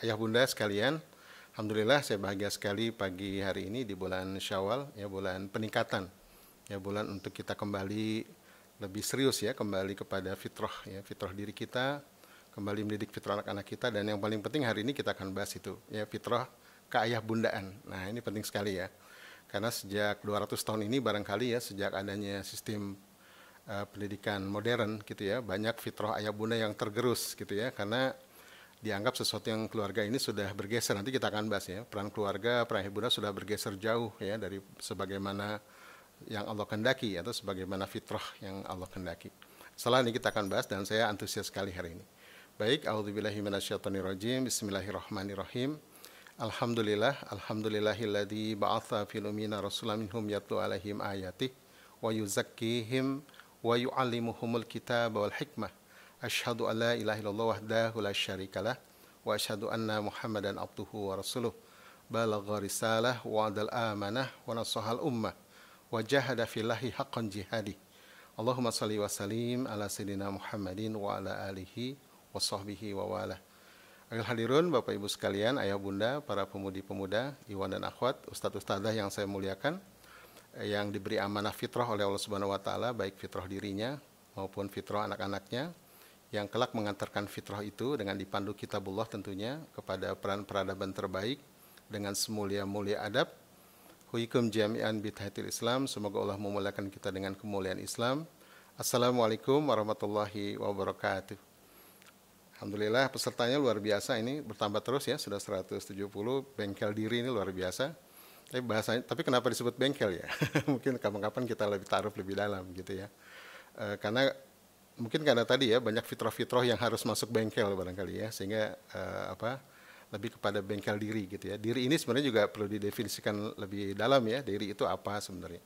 ayah bunda sekalian, alhamdulillah saya bahagia sekali pagi hari ini di bulan Syawal, ya bulan peningkatan. Ya bulan untuk kita kembali lebih serius ya, kembali kepada fitrah ya, fitrah diri kita, kembali mendidik fitrah anak-anak kita dan yang paling penting hari ini kita akan bahas itu, ya fitrah ke Ayah bundaan. Nah, ini penting sekali ya. Karena sejak 200 tahun ini barangkali ya sejak adanya sistem uh, pendidikan modern gitu ya, banyak fitrah ayah bunda yang tergerus gitu ya karena dianggap sesuatu yang keluarga ini sudah bergeser nanti kita akan bahas ya peran keluarga peran hiburan sudah bergeser jauh ya dari sebagaimana yang Allah kendaki atau sebagaimana fitrah yang Allah kendaki. Setelah ini kita akan bahas dan saya antusias sekali hari ini. Baik, Alhamdulillahirobbilalamin Bismillahirrahmanirrahim. Alhamdulillah, alhamdulillahilladzi ba'atha fil umina rasulan minhum yatlu alaihim ayatih wa yuzakkihim wa yu'allimuhumul kitab wal hikmah Ashhadu an la ilaha illallah wahdahu la syarikalah wa ashhadu anna Muhammadan abduhu wa rasuluh. Balagha risalah wa adal amanah wa nasuhal ummah wa jahada fillahi haqqan jihadih. Allahumma salli wa salim ala sayyidina Muhammadin wa ala alihi wa sahbihi wa wala. Akhil hadirun, Bapak Ibu sekalian, ayah bunda, para pemudi-pemuda, iwan dan akhwat, ustadz ustadzah yang saya muliakan, yang diberi amanah fitrah oleh Allah Subhanahu wa taala, baik fitrah dirinya maupun fitrah anak-anaknya, yang kelak mengantarkan fitrah itu dengan dipandu kitabullah tentunya kepada peran peradaban terbaik dengan semulia-mulia adab. Huikum jami'an bidhatil Islam. Semoga Allah memuliakan kita dengan kemuliaan Islam. Assalamualaikum warahmatullahi wabarakatuh. Alhamdulillah pesertanya luar biasa ini bertambah terus ya sudah 170 bengkel diri ini luar biasa. Tapi bahasanya tapi kenapa disebut bengkel ya? Mungkin kapan-kapan kita lebih taruh lebih dalam gitu ya. Eh, karena mungkin karena tadi ya banyak fitrah-fitrah yang harus masuk bengkel barangkali ya sehingga uh, apa lebih kepada bengkel diri gitu ya diri ini sebenarnya juga perlu didefinisikan lebih dalam ya diri itu apa sebenarnya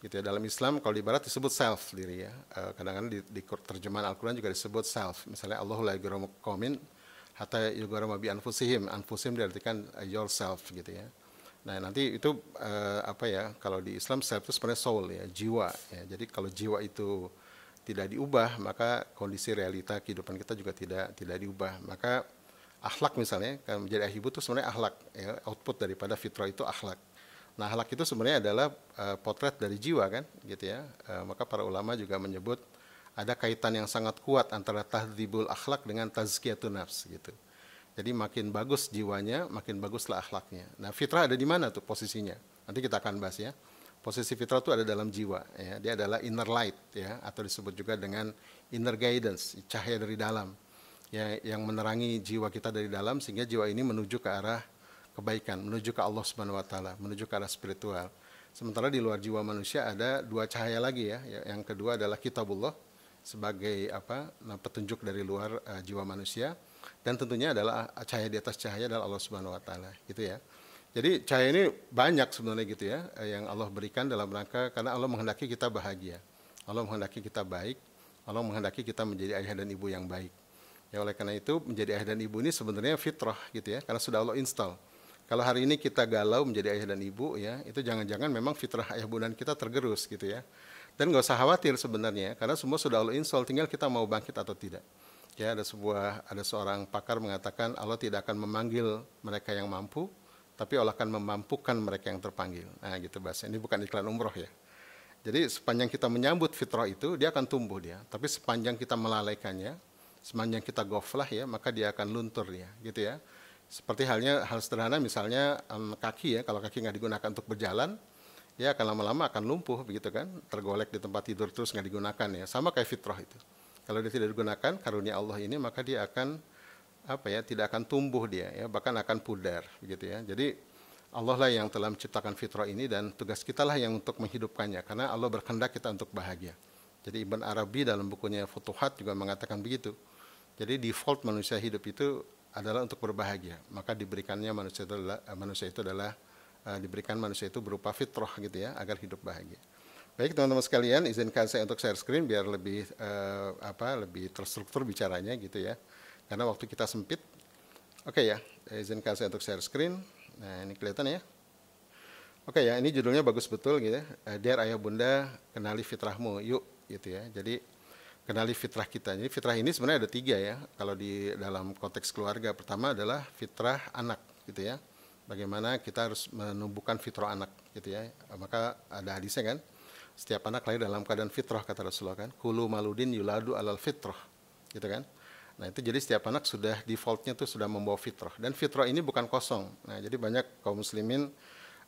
gitu ya dalam Islam kalau di Barat disebut self diri ya kadang eh, kadang-kadang di, di terjemahan Al-Quran juga disebut self misalnya Allahu la komin hatta yugaramu bi anfusihim anfusihim diartikan uh, yourself gitu ya Nah nanti itu uh, apa ya kalau di Islam self itu sebenarnya soul ya jiwa ya. Jadi kalau jiwa itu tidak diubah maka kondisi realita kehidupan kita juga tidak tidak diubah maka akhlak misalnya kan menjadi ahibut itu sebenarnya akhlak ya, output daripada fitrah itu akhlak nah akhlak itu sebenarnya adalah uh, potret dari jiwa kan gitu ya uh, maka para ulama juga menyebut ada kaitan yang sangat kuat antara tahdibul akhlak dengan tazkiyatun nafs gitu jadi makin bagus jiwanya makin baguslah akhlaknya nah fitrah ada di mana tuh posisinya nanti kita akan bahas ya posisi fitrah itu ada dalam jiwa ya dia adalah inner light ya atau disebut juga dengan inner guidance cahaya dari dalam ya yang menerangi jiwa kita dari dalam sehingga jiwa ini menuju ke arah kebaikan menuju ke Allah Subhanahu wa taala menuju ke arah spiritual sementara di luar jiwa manusia ada dua cahaya lagi ya, ya yang kedua adalah kitabullah sebagai apa nah, petunjuk dari luar uh, jiwa manusia dan tentunya adalah cahaya di atas cahaya adalah Allah Subhanahu wa taala gitu ya jadi cahaya ini banyak sebenarnya gitu ya eh, yang Allah berikan dalam rangka karena Allah menghendaki kita bahagia. Allah menghendaki kita baik. Allah menghendaki kita menjadi ayah dan ibu yang baik. Ya oleh karena itu menjadi ayah dan ibu ini sebenarnya fitrah gitu ya karena sudah Allah install. Kalau hari ini kita galau menjadi ayah dan ibu ya itu jangan-jangan memang fitrah ayah dan kita tergerus gitu ya. Dan nggak usah khawatir sebenarnya karena semua sudah Allah install tinggal kita mau bangkit atau tidak. Ya ada sebuah ada seorang pakar mengatakan Allah tidak akan memanggil mereka yang mampu tapi Allah akan memampukan mereka yang terpanggil. Nah, gitu bahasa. Ini bukan iklan umroh ya. Jadi sepanjang kita menyambut fitrah itu, dia akan tumbuh dia. Tapi sepanjang kita melalaikannya, sepanjang kita goflah ya, maka dia akan luntur ya, gitu ya. Seperti halnya hal sederhana misalnya um, kaki ya, kalau kaki nggak digunakan untuk berjalan, ya akan lama-lama akan lumpuh begitu kan, tergolek di tempat tidur terus nggak digunakan ya. Sama kayak fitrah itu. Kalau dia tidak digunakan karunia Allah ini, maka dia akan apa ya tidak akan tumbuh dia ya bahkan akan pudar begitu ya jadi Allah lah yang telah menciptakan fitrah ini dan tugas kita lah yang untuk menghidupkannya karena Allah berkehendak kita untuk bahagia jadi Ibn Arabi dalam bukunya Futuhat juga mengatakan begitu jadi default manusia hidup itu adalah untuk berbahagia maka diberikannya manusia itu adalah, eh, manusia itu adalah eh, diberikan manusia itu berupa fitrah gitu ya agar hidup bahagia Baik teman-teman sekalian, izinkan saya untuk share screen biar lebih uh, apa lebih terstruktur bicaranya gitu ya karena waktu kita sempit. Oke ya, izinkan saya untuk share screen. Nah ini kelihatan ya. Oke ya, ini judulnya bagus betul gitu ya. Eh, Dear Ayah Bunda, kenali fitrahmu, yuk gitu ya. Jadi kenali fitrah kita. Jadi fitrah ini sebenarnya ada tiga ya. Kalau di dalam konteks keluarga, pertama adalah fitrah anak gitu ya. Bagaimana kita harus menumbuhkan fitrah anak gitu ya. Eh, maka ada hadisnya kan, setiap anak lahir dalam keadaan fitrah kata Rasulullah kan. Kulu maludin yuladu alal fitrah gitu kan Nah itu jadi setiap anak sudah defaultnya tuh sudah membawa fitrah dan fitrah ini bukan kosong. Nah jadi banyak kaum muslimin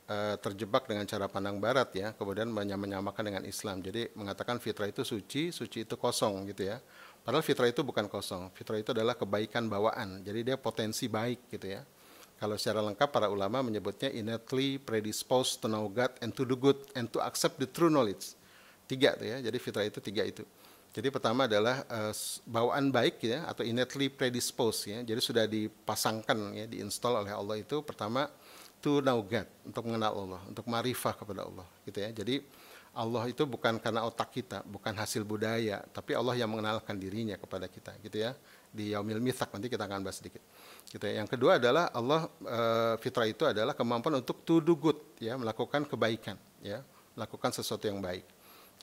uh, terjebak dengan cara pandang barat ya, kemudian banyak menyamakan dengan Islam. Jadi mengatakan fitrah itu suci, suci itu kosong gitu ya. Padahal fitrah itu bukan kosong. Fitrah itu adalah kebaikan bawaan. Jadi dia potensi baik gitu ya. Kalau secara lengkap para ulama menyebutnya innately predisposed to know God and to do good and to accept the true knowledge. Tiga tuh ya. Jadi fitrah itu tiga itu. Jadi pertama adalah uh, bawaan baik ya atau innately predisposed ya. Jadi sudah dipasangkan ya, diinstal oleh Allah itu pertama to know God, untuk mengenal Allah, untuk marifah kepada Allah gitu ya. Jadi Allah itu bukan karena otak kita, bukan hasil budaya, tapi Allah yang mengenalkan dirinya kepada kita gitu ya. Di Yaumil Mitsaq nanti kita akan bahas sedikit. Gitu ya. Yang kedua adalah Allah uh, fitrah itu adalah kemampuan untuk to do good ya, melakukan kebaikan ya, melakukan sesuatu yang baik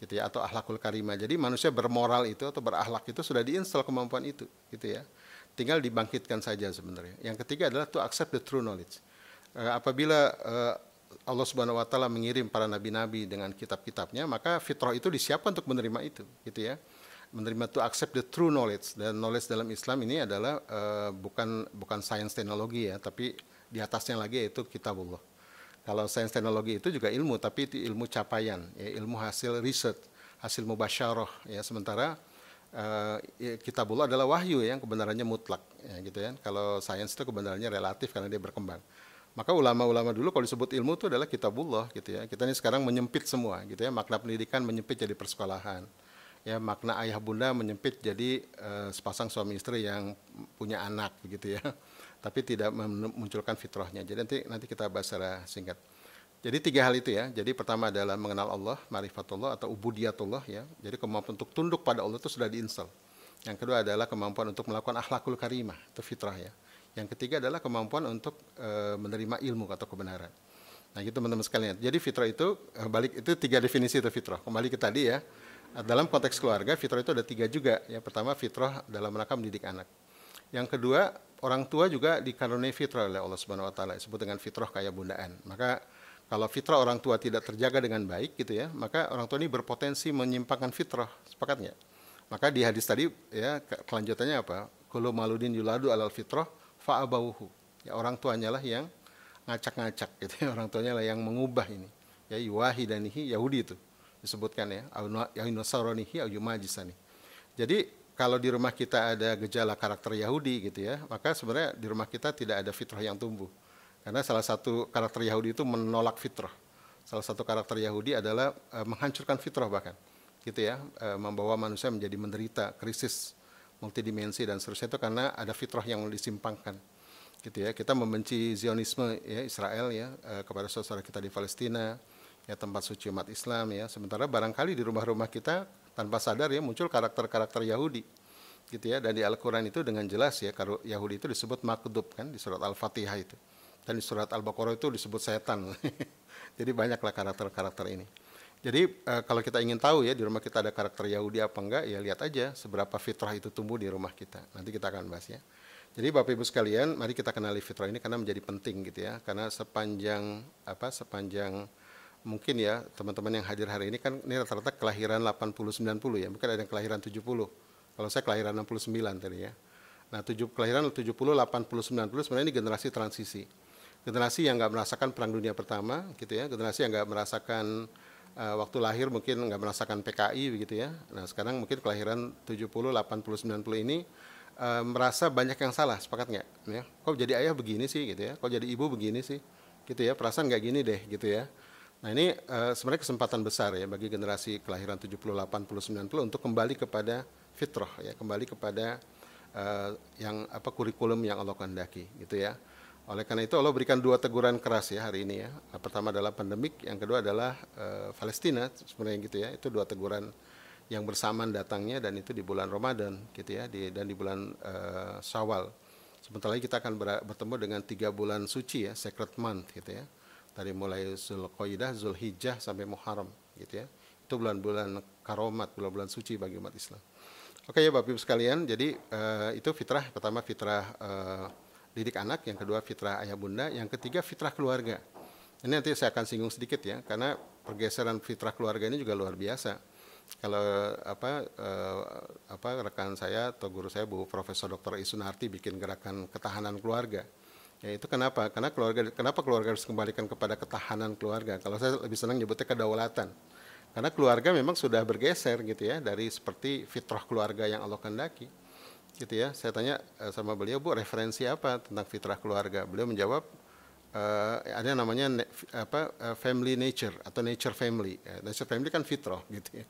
gitu ya atau ahlakul karimah. Jadi manusia bermoral itu atau berahlak itu sudah diinstal kemampuan itu, gitu ya. Tinggal dibangkitkan saja sebenarnya. Yang ketiga adalah to accept the true knowledge. e, apabila e, Allah Subhanahu wa taala mengirim para nabi-nabi dengan kitab-kitabnya, maka fitrah itu disiapkan untuk menerima itu, gitu ya. Menerima to accept the true knowledge dan knowledge dalam Islam ini adalah e, bukan bukan sains teknologi ya, tapi di atasnya lagi yaitu kitabullah kalau sains teknologi itu juga ilmu, tapi itu ilmu capaian, ya, ilmu hasil riset, hasil mubasyarah Ya, sementara uh, kitabullah adalah wahyu yang kebenarannya mutlak, ya, gitu ya. Kalau sains itu kebenarannya relatif karena dia berkembang. Maka ulama-ulama dulu kalau disebut ilmu itu adalah kitabullah, gitu ya. Kita ini sekarang menyempit semua, gitu ya. Makna pendidikan menyempit jadi persekolahan. Ya, makna ayah bunda menyempit jadi uh, sepasang suami istri yang punya anak, gitu ya tapi tidak memunculkan fitrahnya. Jadi nanti nanti kita bahas secara singkat. Jadi tiga hal itu ya. Jadi pertama adalah mengenal Allah, marifatullah atau ubudiyatullah ya. Jadi kemampuan untuk tunduk pada Allah itu sudah diinstal. Yang kedua adalah kemampuan untuk melakukan akhlakul karimah, itu fitrah ya. Yang ketiga adalah kemampuan untuk e, menerima ilmu atau kebenaran. Nah, gitu teman-teman sekalian. Jadi fitrah itu eh, balik itu tiga definisi itu fitrah. Kembali ke tadi ya. Dalam konteks keluarga, fitrah itu ada tiga juga. Yang pertama fitrah dalam rangka mendidik anak. Yang kedua orang tua juga dikaruniai fitrah oleh Allah Subhanahu wa taala disebut dengan fitrah kaya bundaan. Maka kalau fitrah orang tua tidak terjaga dengan baik gitu ya, maka orang tua ini berpotensi menyimpangkan fitrah. Sepakat nggak? Maka di hadis tadi ya kelanjutannya apa? Kalau maludin yuladu alal fitrah fa'abawahu. Ya orang tuanya lah yang ngacak-ngacak gitu ya, orang tuanya lah yang mengubah ini. Ya yuwahi danihi Yahudi itu disebutkan ya, au ya, nasaronihi au yumajisani. Jadi kalau di rumah kita ada gejala karakter Yahudi gitu ya, maka sebenarnya di rumah kita tidak ada fitrah yang tumbuh. Karena salah satu karakter Yahudi itu menolak fitrah. Salah satu karakter Yahudi adalah e, menghancurkan fitrah bahkan. Gitu ya, e, membawa manusia menjadi menderita, krisis, multidimensi dan seterusnya itu karena ada fitrah yang disimpangkan. Gitu ya, kita membenci Zionisme ya Israel ya e, kepada saudara kita di Palestina, ya tempat suci umat Islam ya. Sementara barangkali di rumah-rumah kita tanpa sadar ya muncul karakter-karakter Yahudi gitu ya dan di Al-Qur'an itu dengan jelas ya kalau Yahudi itu disebut makdub kan di surat Al-Fatihah itu dan di surat Al-Baqarah itu disebut setan jadi banyaklah karakter-karakter ini jadi e, kalau kita ingin tahu ya di rumah kita ada karakter Yahudi apa enggak ya lihat aja seberapa fitrah itu tumbuh di rumah kita nanti kita akan bahas ya jadi Bapak Ibu sekalian mari kita kenali fitrah ini karena menjadi penting gitu ya karena sepanjang apa sepanjang mungkin ya teman-teman yang hadir hari ini kan ini rata-rata kelahiran 80-90 ya, mungkin ada yang kelahiran 70. Kalau saya kelahiran 69 tadi ya. Nah, tujuh, kelahiran 70, 80, 90 sebenarnya ini generasi transisi. Generasi yang nggak merasakan Perang Dunia Pertama gitu ya, generasi yang nggak merasakan uh, waktu lahir mungkin nggak merasakan PKI begitu ya. Nah, sekarang mungkin kelahiran 70, 80, 90 ini uh, merasa banyak yang salah, sepakat nggak? Ya, kok jadi ayah begini sih gitu ya, kok jadi ibu begini sih gitu ya, perasaan nggak gini deh gitu ya Nah ini uh, sebenarnya kesempatan besar ya bagi generasi kelahiran 78, sembilan 90 untuk kembali kepada fitrah ya, kembali kepada uh, yang apa kurikulum yang Allah kehendaki gitu ya. Oleh karena itu Allah berikan dua teguran keras ya hari ini ya. Nah, pertama adalah pandemik, yang kedua adalah uh, Palestina sebenarnya gitu ya. Itu dua teguran yang bersamaan datangnya dan itu di bulan Ramadan gitu ya di, dan di bulan uh, Syawal. Sebentar lagi kita akan bertemu dengan tiga bulan suci ya, sacred month gitu ya dari mulai Zulqaidah, Zulhijjah sampai Muharram gitu ya. Itu bulan-bulan karomat, bulan-bulan suci bagi umat Islam. Oke ya Bapak Ibu sekalian, jadi uh, itu fitrah pertama fitrah uh, didik anak, yang kedua fitrah ayah bunda, yang ketiga fitrah keluarga. Ini nanti saya akan singgung sedikit ya, karena pergeseran fitrah keluarga ini juga luar biasa. Kalau apa uh, apa rekan saya atau guru saya Bu Profesor Dr. Isunarti bikin gerakan ketahanan keluarga Ya itu kenapa? Karena keluarga kenapa keluarga harus kembalikan kepada ketahanan keluarga? Kalau saya lebih senang nyebutnya kedaulatan. Karena keluarga memang sudah bergeser gitu ya dari seperti fitrah keluarga yang Allah kehendaki. Gitu ya. Saya tanya eh, sama beliau, "Bu, referensi apa tentang fitrah keluarga?" Beliau menjawab, Uh, ada namanya apa uh, family nature atau nature family uh, nature family kan fitrah gitu ya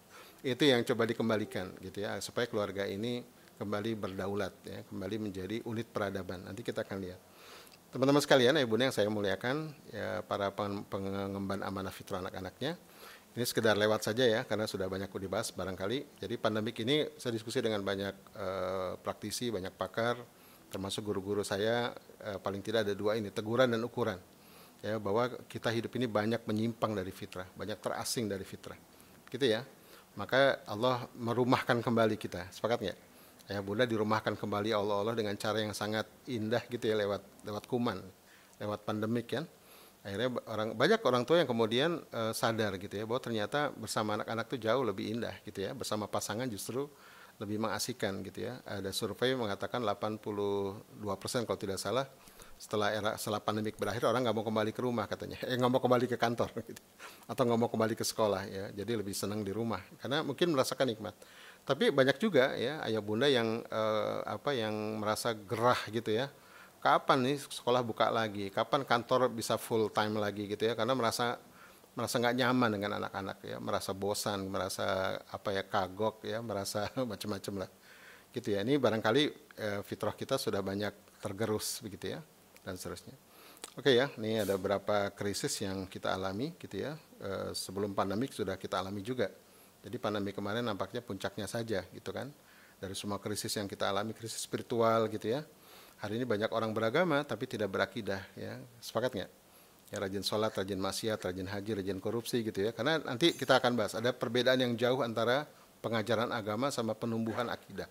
itu yang coba dikembalikan gitu ya supaya keluarga ini kembali berdaulat ya kembali menjadi unit peradaban nanti kita akan lihat Teman-teman sekalian, ya yang saya muliakan, ya para pengemban amanah fitrah anak-anaknya, ini sekedar lewat saja ya, karena sudah banyak dibahas barangkali. Jadi pandemik ini saya diskusi dengan banyak eh, praktisi, banyak pakar, termasuk guru-guru saya, eh, paling tidak ada dua ini, teguran dan ukuran. Ya, bahwa kita hidup ini banyak menyimpang dari fitrah, banyak terasing dari fitrah. Gitu ya. Maka Allah merumahkan kembali kita. Sepakat nggak? Ayah Bunda dirumahkan kembali ya Allah Allah dengan cara yang sangat indah gitu ya lewat lewat kuman lewat pandemik kan akhirnya orang banyak orang tua yang kemudian uh, sadar gitu ya bahwa ternyata bersama anak-anak tuh jauh lebih indah gitu ya bersama pasangan justru lebih mengasihkan gitu ya ada survei mengatakan 82 persen kalau tidak salah setelah era setelah pandemik berakhir orang nggak mau kembali ke rumah katanya eh nggak mau kembali ke kantor gitu. atau nggak mau kembali ke sekolah ya jadi lebih senang di rumah karena mungkin merasakan nikmat tapi banyak juga ya ayah bunda yang uh, apa yang merasa gerah gitu ya. Kapan nih sekolah buka lagi? Kapan kantor bisa full time lagi gitu ya? Karena merasa merasa nggak nyaman dengan anak-anak ya, merasa bosan, merasa apa ya kagok ya, merasa macam-macam lah. Gitu ya. Ini barangkali eh, fitrah kita sudah banyak tergerus begitu ya dan seterusnya. Oke ya, ini ada beberapa krisis yang kita alami gitu ya. Eh, sebelum pandemik sudah kita alami juga. Jadi pandemi kemarin nampaknya puncaknya saja gitu kan. Dari semua krisis yang kita alami, krisis spiritual gitu ya. Hari ini banyak orang beragama tapi tidak berakidah ya. Sepakat nggak? Ya rajin sholat, rajin maksiat, rajin haji, rajin korupsi gitu ya. Karena nanti kita akan bahas ada perbedaan yang jauh antara pengajaran agama sama penumbuhan akidah.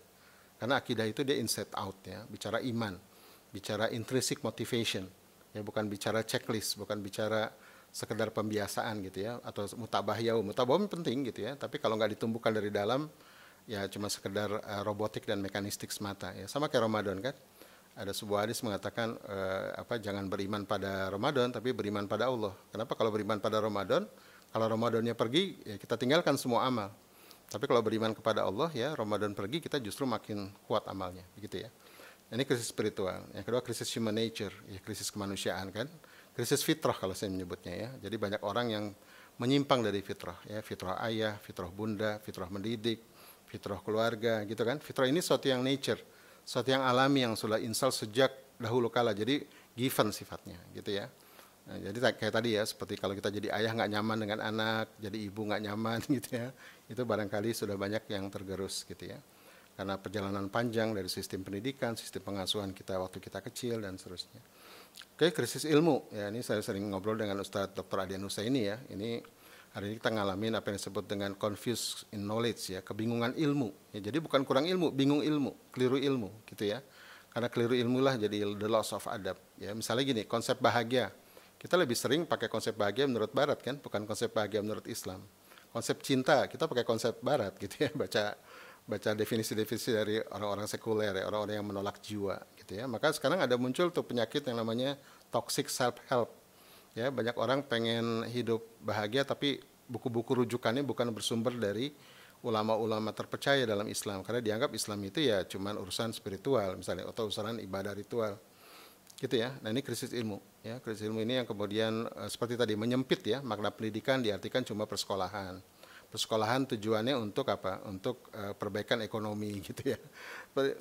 Karena akidah itu dia inside out ya, bicara iman, bicara intrinsic motivation. Ya bukan bicara checklist, bukan bicara sekedar pembiasaan gitu ya atau mutabah mutabahum penting gitu ya tapi kalau nggak ditumbuhkan dari dalam ya cuma sekedar uh, robotik dan mekanistik semata ya sama kayak Ramadan kan ada sebuah hadis mengatakan uh, apa jangan beriman pada Ramadan tapi beriman pada Allah kenapa kalau beriman pada Ramadan kalau Ramadannya pergi ya kita tinggalkan semua amal tapi kalau beriman kepada Allah ya Ramadan pergi kita justru makin kuat amalnya gitu ya ini krisis spiritual yang kedua krisis human nature ya krisis kemanusiaan kan krisis fitrah kalau saya menyebutnya ya. Jadi banyak orang yang menyimpang dari fitrah ya, fitrah ayah, fitrah bunda, fitrah mendidik, fitrah keluarga gitu kan. Fitrah ini suatu yang nature, suatu yang alami yang sudah insal sejak dahulu kala. Jadi given sifatnya gitu ya. Nah, jadi kayak tadi ya, seperti kalau kita jadi ayah nggak nyaman dengan anak, jadi ibu nggak nyaman gitu ya, itu barangkali sudah banyak yang tergerus gitu ya. Karena perjalanan panjang dari sistem pendidikan, sistem pengasuhan kita waktu kita kecil dan seterusnya. Oke, krisis ilmu. Ya, ini saya sering ngobrol dengan Ustadz Dr. Adian ini ya. Ini hari ini kita ngalamin apa yang disebut dengan confused in knowledge ya, kebingungan ilmu. Ya, jadi bukan kurang ilmu, bingung ilmu, keliru ilmu gitu ya. Karena keliru ilmu lah jadi the loss of adab. Ya, misalnya gini, konsep bahagia. Kita lebih sering pakai konsep bahagia menurut barat kan, bukan konsep bahagia menurut Islam. Konsep cinta, kita pakai konsep barat gitu ya, baca baca definisi-definisi dari orang-orang sekuler ya, orang-orang yang menolak jiwa gitu ya. Maka sekarang ada muncul tuh penyakit yang namanya toxic self help. Ya, banyak orang pengen hidup bahagia tapi buku-buku rujukannya bukan bersumber dari ulama-ulama terpercaya dalam Islam karena dianggap Islam itu ya cuman urusan spiritual misalnya atau urusan ibadah ritual gitu ya. Nah ini krisis ilmu ya krisis ilmu ini yang kemudian eh, seperti tadi menyempit ya makna pendidikan diartikan cuma persekolahan Persekolahan tujuannya untuk apa? Untuk uh, perbaikan ekonomi gitu ya.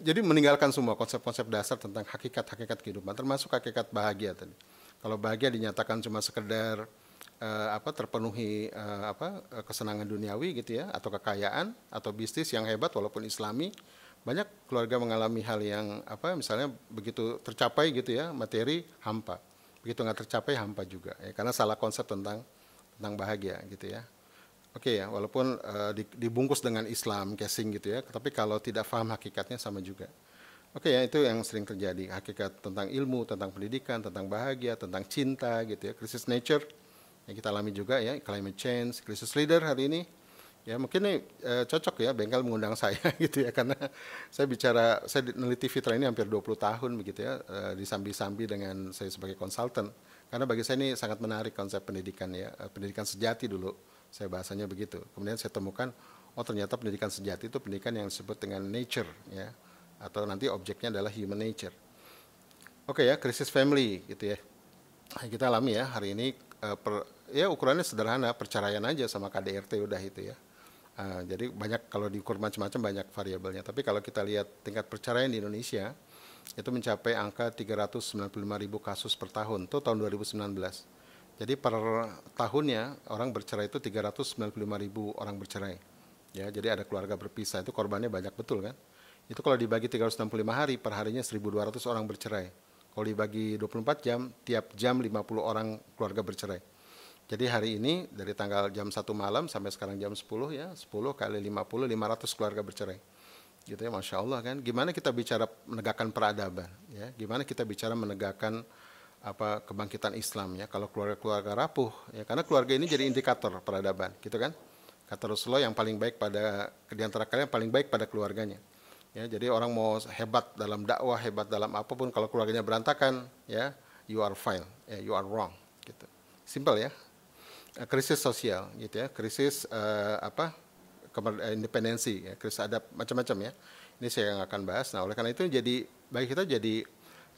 Jadi meninggalkan semua konsep-konsep dasar tentang hakikat-hakikat kehidupan, termasuk hakikat bahagia tadi. Kalau bahagia dinyatakan cuma sekedar uh, apa terpenuhi uh, apa kesenangan duniawi gitu ya, atau kekayaan atau bisnis yang hebat walaupun Islami, banyak keluarga mengalami hal yang apa misalnya begitu tercapai gitu ya materi hampa begitu nggak tercapai hampa juga ya karena salah konsep tentang tentang bahagia gitu ya Oke ya, walaupun uh, dibungkus dengan Islam casing gitu ya, tapi kalau tidak paham hakikatnya sama juga. Oke ya, itu yang sering terjadi. Hakikat tentang ilmu, tentang pendidikan, tentang bahagia, tentang cinta gitu ya. Krisis nature yang kita alami juga ya, climate change, krisis leader hari ini. Ya mungkin ini uh, cocok ya bengkel mengundang saya gitu ya karena saya bicara saya meneliti Fitra ini hampir 20 tahun begitu ya uh, disambi-sambi dengan saya sebagai konsultan karena bagi saya ini sangat menarik konsep pendidikan ya pendidikan sejati dulu saya bahasanya begitu. Kemudian saya temukan, oh ternyata pendidikan sejati itu pendidikan yang disebut dengan nature, ya, atau nanti objeknya adalah human nature. Oke ya, krisis family gitu ya. Kita alami ya hari ini uh, per, ya ukurannya sederhana, perceraian aja sama KDRT udah itu ya. Uh, jadi banyak kalau diukur macam-macam banyak variabelnya. Tapi kalau kita lihat tingkat perceraian di Indonesia itu mencapai angka 395 ribu kasus per tahun. Itu tahun 2019 jadi per tahunnya orang bercerai itu 395 ribu orang bercerai. Ya, jadi ada keluarga berpisah itu korbannya banyak betul kan? Itu kalau dibagi 365 hari per harinya 1.200 orang bercerai. Kalau dibagi 24 jam, tiap jam 50 orang keluarga bercerai. Jadi hari ini dari tanggal jam 1 malam sampai sekarang jam 10 ya, 10 kali 50, 500 keluarga bercerai. Gitu ya, Masya Allah kan. Gimana kita bicara menegakkan peradaban? ya Gimana kita bicara menegakkan apa kebangkitan Islam ya kalau keluarga-keluarga rapuh ya karena keluarga ini jadi indikator peradaban gitu kan kata Rasulullah yang paling baik pada di antara kalian paling baik pada keluarganya ya jadi orang mau hebat dalam dakwah hebat dalam apapun kalau keluarganya berantakan ya you are fine ya you are wrong gitu simple ya eh, krisis sosial gitu ya krisis uh, apa eh, independensi ya krisis adab macam-macam ya ini saya yang akan bahas nah oleh karena itu jadi bagi kita jadi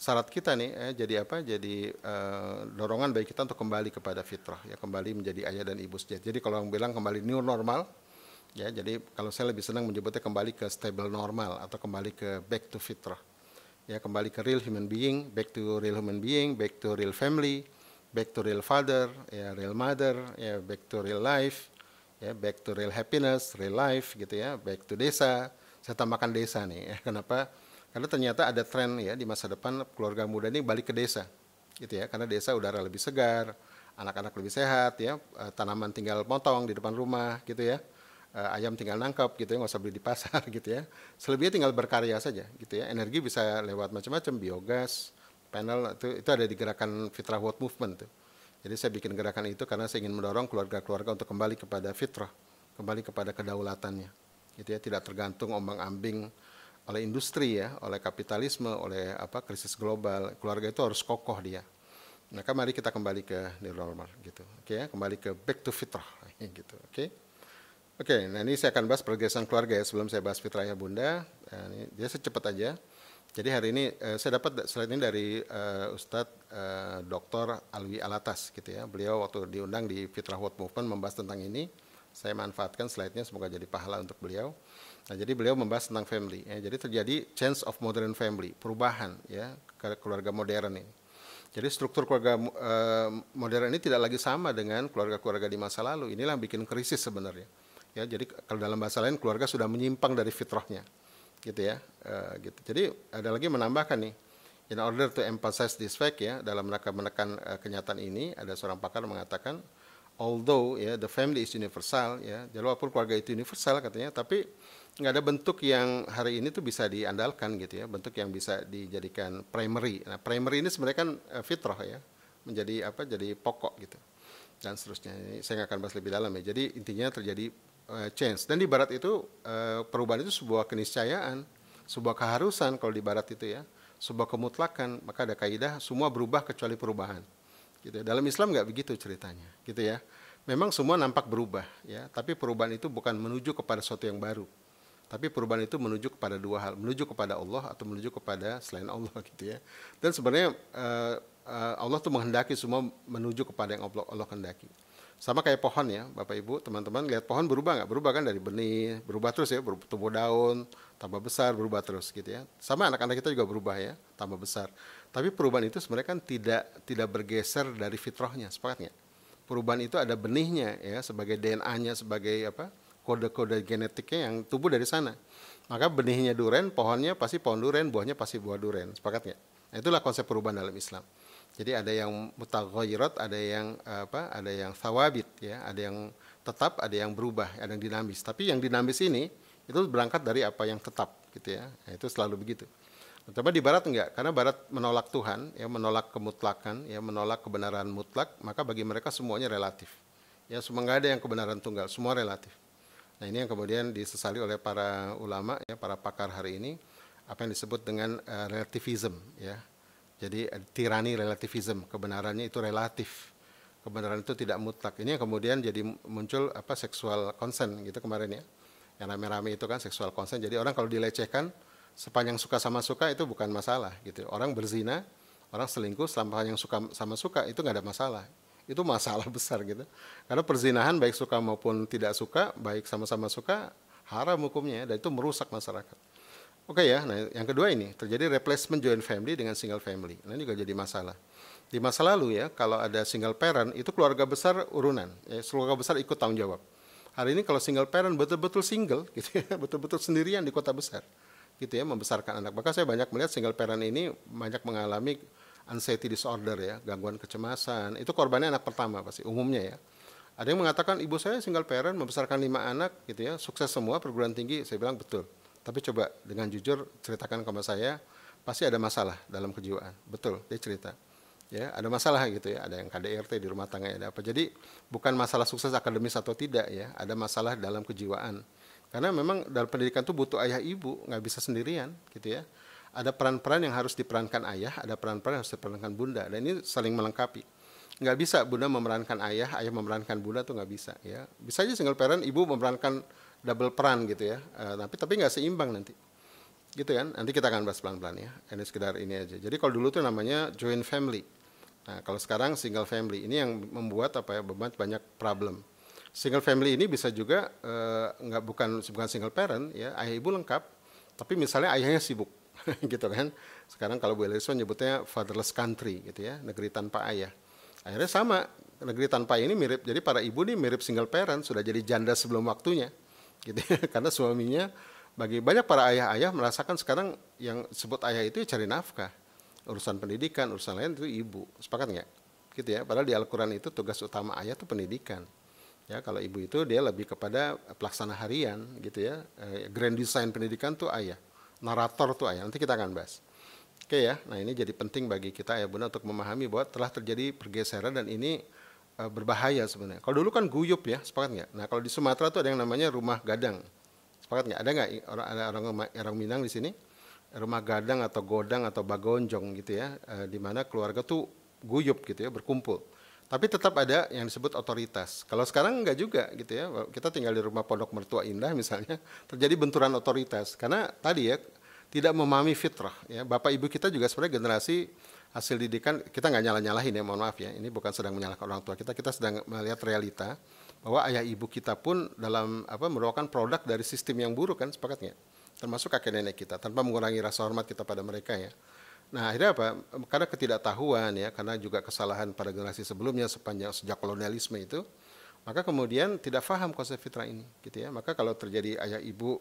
syarat kita nih eh, jadi apa jadi eh, dorongan bagi kita untuk kembali kepada fitrah ya kembali menjadi ayah dan ibu sejati jadi kalau yang bilang kembali new normal ya jadi kalau saya lebih senang menyebutnya kembali ke stable normal atau kembali ke back to fitrah ya kembali ke real human being back to real human being back to real family back to real father ya real mother ya back to real life ya back to real happiness real life gitu ya back to desa saya tambahkan desa nih ya kenapa karena ternyata ada tren ya di masa depan keluarga muda ini balik ke desa, gitu ya. Karena desa udara lebih segar, anak-anak lebih sehat, ya. Eh, tanaman tinggal potong di depan rumah, gitu ya. Eh, ayam tinggal nangkap, gitu ya. Nggak usah beli di pasar, gitu ya. Selebihnya tinggal berkarya saja, gitu ya. Energi bisa lewat macam-macam, biogas, panel itu itu ada di gerakan Fitrah World Movement tuh. Jadi saya bikin gerakan itu karena saya ingin mendorong keluarga-keluarga untuk kembali kepada fitrah, kembali kepada kedaulatannya. Gitu ya, tidak tergantung ombang-ambing oleh industri ya, oleh kapitalisme, oleh apa krisis global, keluarga itu harus kokoh dia. Maka mari kita kembali ke new normal gitu. Oke ya, kembali ke back to fitrah gitu. Oke. Oke, nah ini saya akan bahas pergeseran keluarga ya sebelum saya bahas fitrah ya Bunda. Nah, ini dia secepat aja. Jadi hari ini eh, saya dapat slide ini dari eh, Ustadz eh, Dr. Alwi Alatas gitu ya. Beliau waktu diundang di Fitrah World Movement membahas tentang ini. Saya manfaatkan slide-nya semoga jadi pahala untuk beliau. Nah, jadi beliau membahas tentang family. Ya. Jadi terjadi change of modern family, perubahan ya keluarga modern ini. Jadi struktur keluarga uh, modern ini tidak lagi sama dengan keluarga-keluarga di masa lalu. Inilah yang bikin krisis sebenarnya. Ya, jadi kalau dalam bahasa lain keluarga sudah menyimpang dari fitrahnya. Gitu ya. Uh, gitu. Jadi ada lagi menambahkan nih In order to emphasize this fact ya, dalam menekan- menekan eh, kenyataan ini, ada seorang pakar mengatakan although ya the family is universal ya jadi walaupun keluarga itu universal katanya tapi nggak ada bentuk yang hari ini tuh bisa diandalkan gitu ya bentuk yang bisa dijadikan primary nah primary ini sebenarnya kan uh, fitrah ya menjadi apa jadi pokok gitu dan seterusnya ini saya nggak akan bahas lebih dalam ya jadi intinya terjadi uh, change dan di barat itu uh, perubahan itu sebuah keniscayaan sebuah keharusan kalau di barat itu ya sebuah kemutlakan maka ada kaidah semua berubah kecuali perubahan gitu ya. dalam Islam nggak begitu ceritanya gitu ya memang semua nampak berubah ya tapi perubahan itu bukan menuju kepada sesuatu yang baru tapi perubahan itu menuju kepada dua hal menuju kepada Allah atau menuju kepada selain Allah gitu ya dan sebenarnya uh, Allah tuh menghendaki semua menuju kepada yang Allah, Allah kehendaki sama kayak pohon ya bapak ibu teman-teman lihat pohon berubah nggak berubah kan dari benih berubah terus ya tumbuh daun tambah besar berubah terus gitu ya sama anak-anak kita juga berubah ya tambah besar tapi perubahan itu sebenarnya kan tidak tidak bergeser dari fitrahnya, sepakatnya. Perubahan itu ada benihnya ya sebagai DNA-nya sebagai apa? kode-kode genetiknya yang tumbuh dari sana. Maka benihnya duren, pohonnya pasti pohon duren, buahnya pasti buah duren. Sepakat nggak? Nah, itulah konsep perubahan dalam Islam. Jadi ada yang mutaghayyirat, ada yang apa? Ada yang thawabit ya, ada yang tetap, ada yang berubah, ada yang dinamis. Tapi yang dinamis ini itu berangkat dari apa yang tetap gitu ya. Nah, itu selalu begitu. Tapi nah, di Barat enggak, karena Barat menolak Tuhan, ya menolak kemutlakan, ya menolak kebenaran mutlak, maka bagi mereka semuanya relatif. Ya semua enggak ada yang kebenaran tunggal, semua relatif. Nah ini yang kemudian disesali oleh para ulama, ya para pakar hari ini, apa yang disebut dengan uh, relativism, ya. Jadi eh, tirani relativism, kebenarannya itu relatif, kebenaran itu tidak mutlak. Ini yang kemudian jadi muncul apa seksual konsen gitu kemarin ya, yang rame-rame itu kan seksual konsen. Jadi orang kalau dilecehkan sepanjang suka sama suka itu bukan masalah gitu. Orang berzina, orang selingkuh yang suka sama suka itu nggak ada masalah. Itu masalah besar gitu. Karena perzinahan baik suka maupun tidak suka, baik sama-sama suka haram hukumnya ya, dan itu merusak masyarakat. Oke ya, nah yang kedua ini terjadi replacement joint family dengan single family. Nah ini juga jadi masalah. Di masa lalu ya, kalau ada single parent itu keluarga besar urunan, ya, keluarga besar ikut tanggung jawab. Hari ini kalau single parent betul-betul single, gitu ya, betul-betul sendirian di kota besar gitu ya membesarkan anak. Maka saya banyak melihat single parent ini banyak mengalami anxiety disorder ya, gangguan kecemasan. Itu korbannya anak pertama pasti umumnya ya. Ada yang mengatakan ibu saya single parent membesarkan lima anak gitu ya, sukses semua perguruan tinggi. Saya bilang betul. Tapi coba dengan jujur ceritakan kepada saya, pasti ada masalah dalam kejiwaan. Betul, dia cerita. Ya, ada masalah gitu ya, ada yang KDRT di rumah tangga ada apa. Jadi bukan masalah sukses akademis atau tidak ya, ada masalah dalam kejiwaan karena memang dalam pendidikan itu butuh ayah ibu, nggak bisa sendirian gitu ya. Ada peran-peran yang harus diperankan ayah, ada peran-peran yang harus diperankan bunda, dan ini saling melengkapi. Nggak bisa bunda memerankan ayah, ayah memerankan bunda tuh nggak bisa ya. Bisa aja single parent, ibu memerankan double peran gitu ya. e, tapi tapi nggak seimbang nanti gitu kan nanti kita akan bahas pelan-pelan ya ini sekedar ini aja jadi kalau dulu tuh namanya joint family nah kalau sekarang single family ini yang membuat apa ya banyak problem Single family ini bisa juga uh, nggak bukan bukan single parent ya ayah ibu lengkap, tapi misalnya ayahnya sibuk gitu kan. Sekarang kalau Bu Elisa nyebutnya fatherless country gitu ya, negeri tanpa ayah. Akhirnya sama, negeri tanpa ayah ini mirip. Jadi para ibu ini mirip single parent, sudah jadi janda sebelum waktunya. Gitu ya, karena suaminya bagi banyak para ayah-ayah merasakan sekarang yang sebut ayah itu ya cari nafkah. Urusan pendidikan, urusan lain itu ibu. Sepakat nggak? Gitu ya. Padahal di Al-Qur'an itu tugas utama ayah itu pendidikan ya kalau ibu itu dia lebih kepada eh, pelaksana harian gitu ya eh, grand design pendidikan tuh ayah narator tuh ayah nanti kita akan bahas oke ya nah ini jadi penting bagi kita ya bunda untuk memahami bahwa telah terjadi pergeseran dan ini eh, berbahaya sebenarnya kalau dulu kan guyup ya sepakat nggak nah kalau di Sumatera tuh ada yang namanya rumah gadang sepakat nggak ada nggak orang ada orang orang Minang di sini rumah gadang atau godang atau bagonjong gitu ya di mana keluarga tuh guyup gitu ya berkumpul tapi tetap ada yang disebut otoritas. Kalau sekarang enggak juga gitu ya. Kita tinggal di rumah pondok mertua indah misalnya, terjadi benturan otoritas karena tadi ya tidak memahami fitrah ya. Bapak ibu kita juga sebenarnya generasi hasil didikan kita nggak nyalah-nyalahin ya, mohon maaf ya. Ini bukan sedang menyalahkan orang tua kita, kita sedang melihat realita bahwa ayah ibu kita pun dalam apa merupakan produk dari sistem yang buruk kan sepakatnya. Termasuk kakek nenek kita tanpa mengurangi rasa hormat kita pada mereka ya. Nah akhirnya apa? Karena ketidaktahuan ya, karena juga kesalahan pada generasi sebelumnya sepanjang sejak kolonialisme itu, maka kemudian tidak faham konsep fitrah ini, gitu ya. Maka kalau terjadi ayah ibu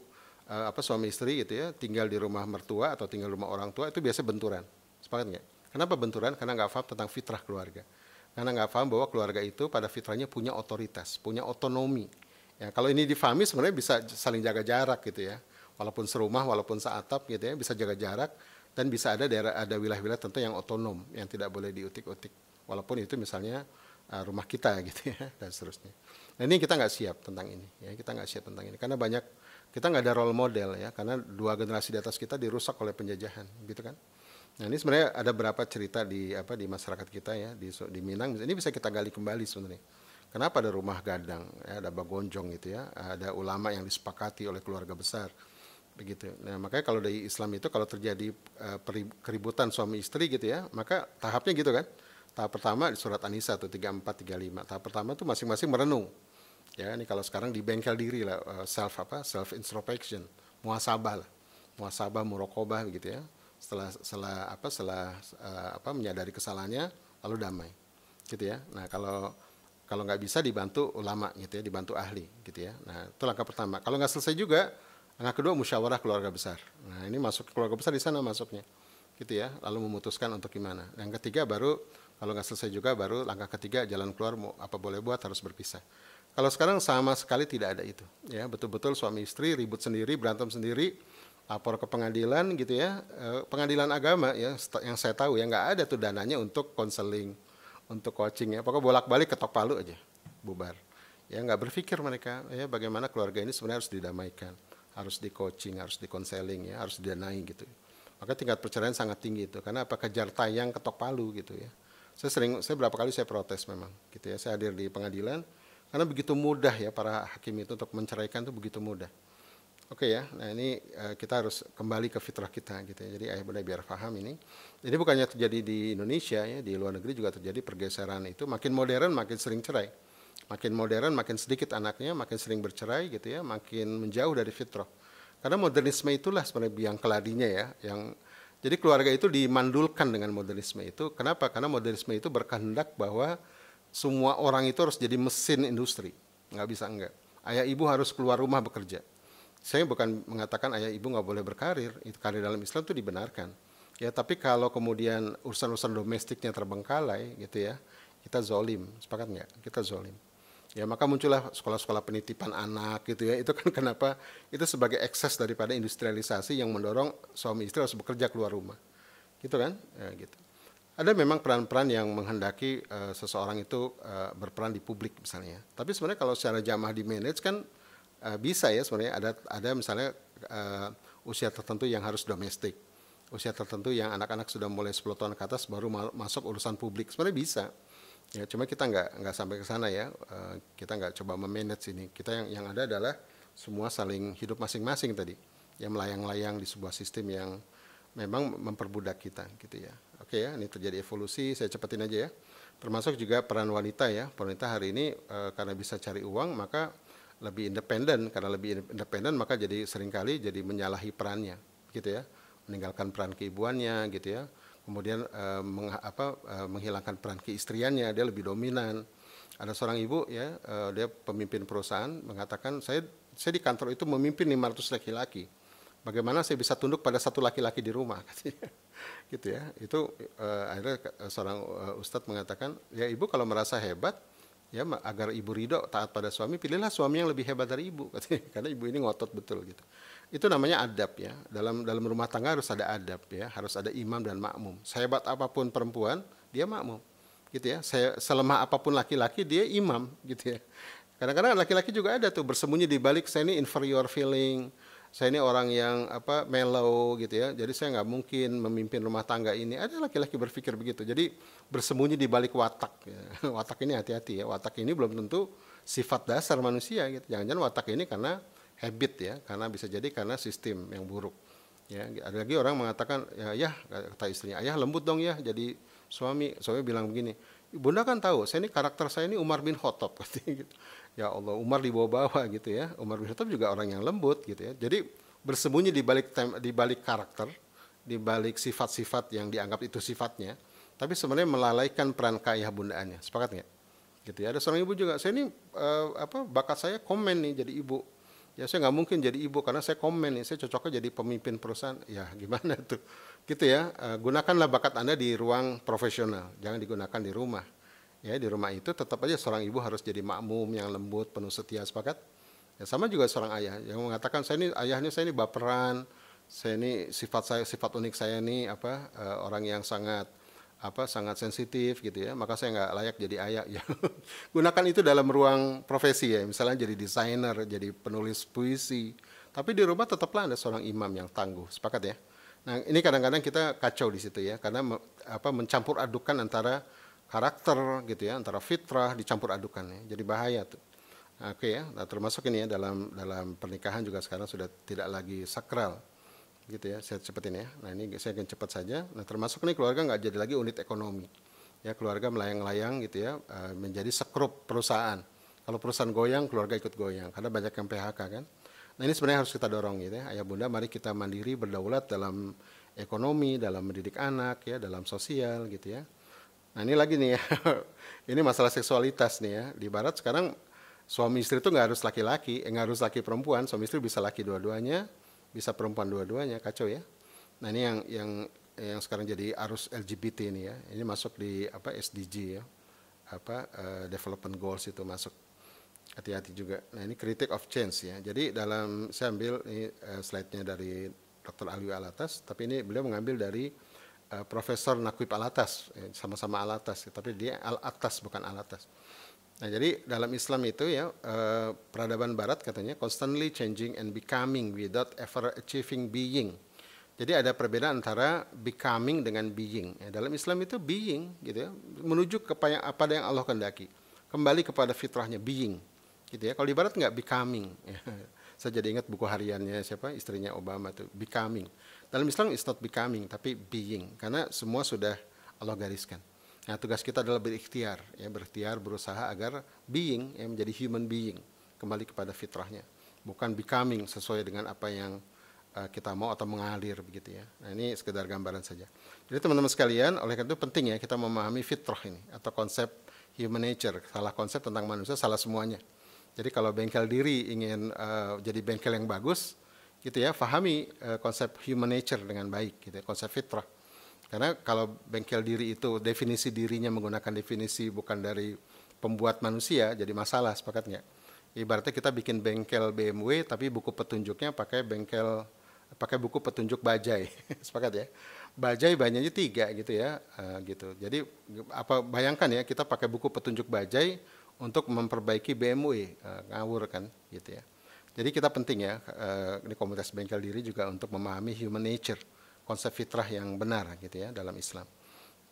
eh, apa suami istri gitu ya, tinggal di rumah mertua atau tinggal di rumah orang tua itu biasa benturan, sepakat nggak? Kenapa benturan? Karena nggak faham tentang fitrah keluarga. Karena nggak faham bahwa keluarga itu pada fitrahnya punya otoritas, punya otonomi. Ya, kalau ini difahami sebenarnya bisa saling jaga jarak gitu ya. Walaupun serumah, walaupun seatap gitu ya, bisa jaga jarak dan bisa ada daerah ada wilayah-wilayah tentu yang otonom yang tidak boleh diutik-utik walaupun itu misalnya uh, rumah kita gitu ya dan seterusnya. Nah ini kita nggak siap tentang ini ya kita nggak siap tentang ini karena banyak kita nggak ada role model ya karena dua generasi di atas kita dirusak oleh penjajahan gitu kan. Nah ini sebenarnya ada berapa cerita di apa di masyarakat kita ya di di Minang ini bisa kita gali kembali sebenarnya. Kenapa ada rumah gadang, ya, ada bagonjong gitu ya, ada ulama yang disepakati oleh keluarga besar begitu. Nah, makanya kalau dari Islam itu kalau terjadi uh, keributan suami istri gitu ya, maka tahapnya gitu kan. Tahap pertama di surat An-Nisa tuh 34 35. Tahap pertama tuh masing-masing merenung. Ya, ini kalau sekarang di bengkel diri lah eh, self apa? self introspection, muhasabah lah. Muhasabah, murokobah gitu ya. Setelah setelah apa? Setelah uh, apa menyadari kesalahannya lalu damai. Gitu ya. Nah, kalau kalau nggak bisa dibantu ulama gitu ya, dibantu ahli gitu ya. Nah, itu langkah pertama. Kalau nggak selesai juga Anak kedua musyawarah keluarga besar. Nah ini masuk keluarga besar di sana masuknya, gitu ya. Lalu memutuskan untuk gimana. Yang ketiga baru kalau nggak selesai juga baru langkah ketiga jalan keluar mau apa boleh buat harus berpisah. Kalau sekarang sama sekali tidak ada itu, ya betul-betul suami istri ribut sendiri berantem sendiri lapor ke pengadilan gitu ya eh, pengadilan agama ya yang saya tahu ya nggak ada tuh dananya untuk konseling untuk coaching ya pokoknya bolak-balik ketok palu aja bubar ya nggak berpikir mereka ya bagaimana keluarga ini sebenarnya harus didamaikan harus di coaching, harus di counseling ya, harus didanai gitu. Maka tingkat perceraian sangat tinggi itu karena apa kejar tayang ketok palu gitu ya. Saya sering saya berapa kali saya protes memang gitu ya. Saya hadir di pengadilan karena begitu mudah ya para hakim itu untuk menceraikan itu begitu mudah. Oke ya, nah ini eh, kita harus kembali ke fitrah kita gitu ya. Jadi ayah bunda biar paham ini. Ini bukannya terjadi di Indonesia ya, di luar negeri juga terjadi pergeseran itu. Makin modern makin sering cerai makin modern, makin sedikit anaknya, makin sering bercerai gitu ya, makin menjauh dari fitrah. Karena modernisme itulah sebenarnya biang keladinya ya, yang jadi keluarga itu dimandulkan dengan modernisme itu. Kenapa? Karena modernisme itu berkehendak bahwa semua orang itu harus jadi mesin industri, nggak bisa enggak. Ayah ibu harus keluar rumah bekerja. Saya bukan mengatakan ayah ibu nggak boleh berkarir, itu karir dalam Islam itu dibenarkan. Ya, tapi kalau kemudian urusan-urusan domestiknya terbengkalai gitu ya, kita zolim, sepakat nggak? Kita zolim. Ya maka muncullah sekolah-sekolah penitipan anak gitu ya. Itu kan kenapa itu sebagai ekses daripada industrialisasi yang mendorong suami istri harus bekerja keluar rumah. Gitu kan? Ya, gitu. Ada memang peran-peran yang menghendaki uh, seseorang itu uh, berperan di publik misalnya. Tapi sebenarnya kalau secara jamaah di manage kan uh, bisa ya sebenarnya ada ada misalnya uh, usia tertentu yang harus domestik usia tertentu yang anak-anak sudah mulai 10 tahun ke atas baru masuk urusan publik. Sebenarnya bisa. Ya, cuma kita nggak nggak sampai ke sana ya. Uh, kita nggak coba memanage ini. Kita yang yang ada adalah semua saling hidup masing-masing tadi. Yang melayang-layang di sebuah sistem yang memang memperbudak kita gitu ya. Oke ya, ini terjadi evolusi. Saya cepetin aja ya. Termasuk juga peran wanita ya. Wanita hari ini uh, karena bisa cari uang maka lebih independen karena lebih independen maka jadi seringkali jadi menyalahi perannya gitu ya meninggalkan peran keibuannya gitu ya kemudian uh, eh, meng, apa, uh, menghilangkan peran keistriannya dia lebih dominan ada seorang ibu ya uh, dia pemimpin perusahaan mengatakan saya saya di kantor itu memimpin 500 laki-laki bagaimana saya bisa tunduk pada satu laki-laki di rumah katanya gitu ya itu uh, akhirnya seorang uh, ustadz mengatakan ya ibu kalau merasa hebat ya agar ibu ridho taat pada suami pilihlah suami yang lebih hebat dari ibu katanya karena ibu ini ngotot betul gitu itu namanya adab ya. Dalam dalam rumah tangga harus ada adab ya, harus ada imam dan makmum. Sehebat apapun perempuan, dia makmum. Gitu ya. Saya selemah apapun laki-laki, dia imam gitu ya. Kadang-kadang laki-laki juga ada tuh bersembunyi di balik saya ini inferior feeling. Saya ini orang yang apa mellow gitu ya. Jadi saya nggak mungkin memimpin rumah tangga ini. Ada laki-laki berpikir begitu. Jadi bersembunyi di balik watak. Ya. Watak ini hati-hati ya. Watak ini belum tentu sifat dasar manusia gitu. Jangan-jangan watak ini karena habit ya karena bisa jadi karena sistem yang buruk ya ada lagi orang mengatakan ya, ya kata istrinya ayah lembut dong ya jadi suami suami bilang begini bunda kan tahu saya ini karakter saya ini Umar bin Khattab gitu ya Allah Umar dibawa bawah gitu ya Umar bin Khattab juga orang yang lembut gitu ya jadi bersembunyi di balik di balik karakter di balik sifat-sifat yang dianggap itu sifatnya tapi sebenarnya melalaikan peran kayah bundaannya sepakat nggak gitu ya ada seorang ibu juga saya ini uh, apa bakat saya komen nih jadi ibu ya saya nggak mungkin jadi ibu karena saya komen ini saya cocoknya jadi pemimpin perusahaan ya gimana tuh gitu ya eh, gunakanlah bakat anda di ruang profesional jangan digunakan di rumah ya di rumah itu tetap aja seorang ibu harus jadi makmum yang lembut penuh setia sepakat ya sama juga seorang ayah yang mengatakan saya ini ayahnya saya ini baperan saya ini sifat saya sifat unik saya ini apa eh, orang yang sangat apa sangat sensitif gitu ya maka saya nggak layak jadi ayah ya gunakan itu dalam ruang profesi ya misalnya jadi desainer jadi penulis puisi tapi di rumah tetaplah ada seorang imam yang tangguh sepakat ya nah ini kadang-kadang kita kacau di situ ya karena me, apa mencampur adukan antara karakter gitu ya antara fitrah dicampur adukan ya jadi bahaya tuh oke ya nah, termasuk ini ya dalam dalam pernikahan juga sekarang sudah tidak lagi sakral gitu ya saya cepetin ya nah ini saya akan cepat saja nah termasuk nih keluarga nggak jadi lagi unit ekonomi ya keluarga melayang-layang gitu ya eh, menjadi sekrup perusahaan kalau perusahaan goyang keluarga ikut goyang karena banyak yang PHK kan nah ini sebenarnya harus kita dorong gitu ya ayah bunda mari kita mandiri berdaulat dalam ekonomi dalam mendidik anak ya dalam sosial gitu ya nah ini lagi nih ya ini masalah seksualitas nih ya di barat sekarang suami istri itu nggak harus laki-laki eh, nggak eh, harus laki perempuan suami istri bisa laki dua-duanya bisa perempuan dua-duanya kacau ya nah ini yang yang yang sekarang jadi arus LGBT ini ya ini masuk di apa SDG ya apa uh, development goals itu masuk hati-hati juga nah ini kritik of change ya jadi dalam saya ambil ini uh, slide-nya dari Dr. Alwi Alatas tapi ini beliau mengambil dari uh, Profesor Nakwib Alatas sama-sama Alatas tapi dia Alatas bukan Alatas Nah, jadi dalam Islam itu ya eh, peradaban barat katanya constantly changing and becoming without ever achieving being. Jadi ada perbedaan antara becoming dengan being. Ya, dalam Islam itu being gitu ya, menuju kepada apa yang Allah kehendaki. Kembali kepada fitrahnya being gitu ya. Kalau di barat nggak becoming. Ya. Saya jadi ingat buku hariannya siapa istrinya Obama tuh becoming. Dalam Islam it's not becoming tapi being karena semua sudah Allah gariskan. Nah, tugas kita adalah berikhtiar, ya, berikhtiar berusaha agar being ya, menjadi human being kembali kepada fitrahnya, bukan becoming sesuai dengan apa yang uh, kita mau atau mengalir begitu ya. Nah, ini sekedar gambaran saja. Jadi teman-teman sekalian, oleh karena itu penting ya kita memahami fitrah ini atau konsep human nature, salah konsep tentang manusia, salah semuanya. Jadi kalau bengkel diri ingin uh, jadi bengkel yang bagus, gitu ya, fahami uh, konsep human nature dengan baik, gitu ya, konsep fitrah karena kalau bengkel diri itu definisi dirinya menggunakan definisi bukan dari pembuat manusia, jadi masalah sepakatnya. Ibaratnya kita bikin bengkel BMW tapi buku petunjuknya pakai bengkel pakai buku petunjuk bajai, sepakat ya? Bajai banyaknya tiga gitu ya, uh, gitu. Jadi apa bayangkan ya kita pakai buku petunjuk bajai untuk memperbaiki BMW uh, eh, ngawur kan, gitu ya. Jadi kita penting ya uh, di komunitas bengkel diri juga untuk memahami human nature konsep fitrah yang benar gitu ya dalam Islam.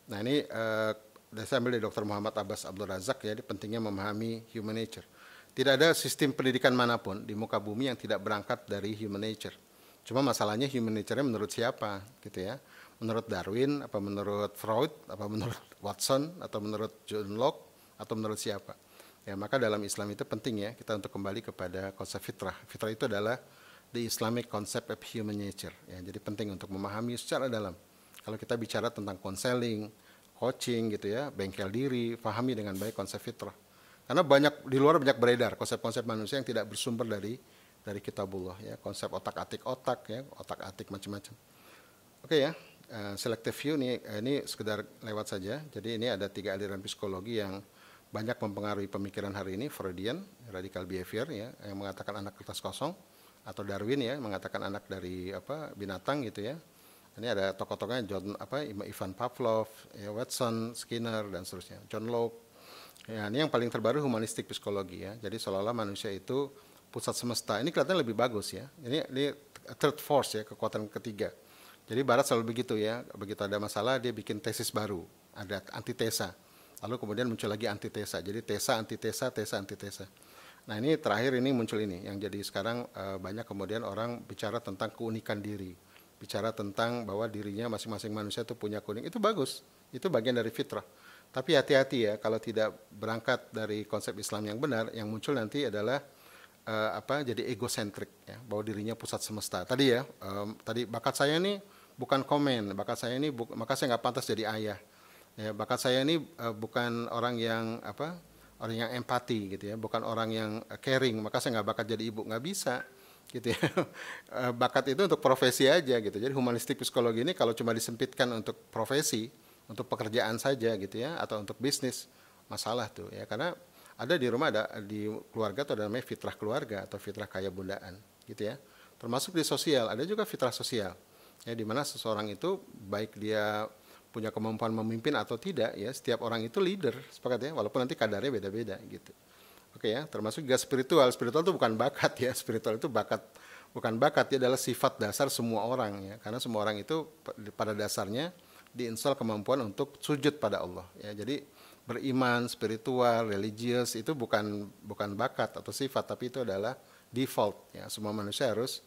Nah ini uh, saya ambil dari Dr. Muhammad Abbas Abdul Razak ya, pentingnya memahami human nature. Tidak ada sistem pendidikan manapun di muka bumi yang tidak berangkat dari human nature. Cuma masalahnya human nature-nya menurut siapa gitu ya. Menurut Darwin, apa menurut Freud, apa menurut Watson, atau menurut John Locke, atau menurut siapa. Ya, maka dalam Islam itu penting ya kita untuk kembali kepada konsep fitrah. Fitrah itu adalah the Islamic concept of human nature. Ya, jadi penting untuk memahami secara dalam. Kalau kita bicara tentang konseling, coaching gitu ya, bengkel diri, pahami dengan baik konsep fitrah. Karena banyak di luar banyak beredar konsep-konsep manusia yang tidak bersumber dari dari kitabullah ya, konsep otak-atik otak ya, otak-atik macam-macam. Oke ya. Uh, selective view ini uh, eh, ini sekedar lewat saja. Jadi ini ada tiga aliran psikologi yang banyak mempengaruhi pemikiran hari ini, Freudian, radical behavior ya, yang mengatakan anak kertas kosong, atau Darwin ya mengatakan anak dari apa binatang gitu ya ini ada tokoh-tokohnya John apa Ivan Pavlov ya Watson Skinner dan seterusnya John Locke ya ini yang paling terbaru humanistik psikologi ya jadi seolah-olah manusia itu pusat semesta ini kelihatannya lebih bagus ya ini ini third force ya kekuatan ketiga jadi Barat selalu begitu ya, begitu ada masalah dia bikin tesis baru, ada antitesa. Lalu kemudian muncul lagi antitesa. Jadi tesa, antitesa, tesa, antitesa. Nah ini terakhir ini muncul ini yang jadi sekarang e, banyak kemudian orang bicara tentang keunikan diri, bicara tentang bahwa dirinya masing-masing manusia itu punya kuning itu bagus, itu bagian dari fitrah. Tapi hati-hati ya kalau tidak berangkat dari konsep Islam yang benar, yang muncul nanti adalah e, apa jadi egosentrik ya, bahwa dirinya pusat semesta. Tadi ya, e, tadi bakat saya ini bukan komen, bakat saya ini maka saya nggak pantas jadi ayah. Ya, bakat saya ini uh, bukan orang yang apa orang yang empati gitu ya, bukan orang yang eh, caring. Maka saya nggak bakat jadi ibu nggak bisa gitu ya. Eh, bakat itu untuk profesi aja gitu. Jadi humanistik psikologi ini kalau cuma disempitkan untuk profesi, untuk pekerjaan saja gitu ya, atau untuk bisnis masalah tuh ya karena ada di rumah ada di keluarga atau dalamnya namanya fitrah keluarga atau fitrah kaya bundaan gitu ya termasuk di sosial ada juga fitrah sosial ya di mana seseorang itu baik dia punya kemampuan memimpin atau tidak ya setiap orang itu leader sepakat ya walaupun nanti kadarnya beda-beda gitu oke ya termasuk juga spiritual spiritual itu bukan bakat ya spiritual itu bakat bukan bakat ya adalah sifat dasar semua orang ya karena semua orang itu pada dasarnya diinstal kemampuan untuk sujud pada Allah ya jadi beriman spiritual religius itu bukan bukan bakat atau sifat tapi itu adalah default ya semua manusia harus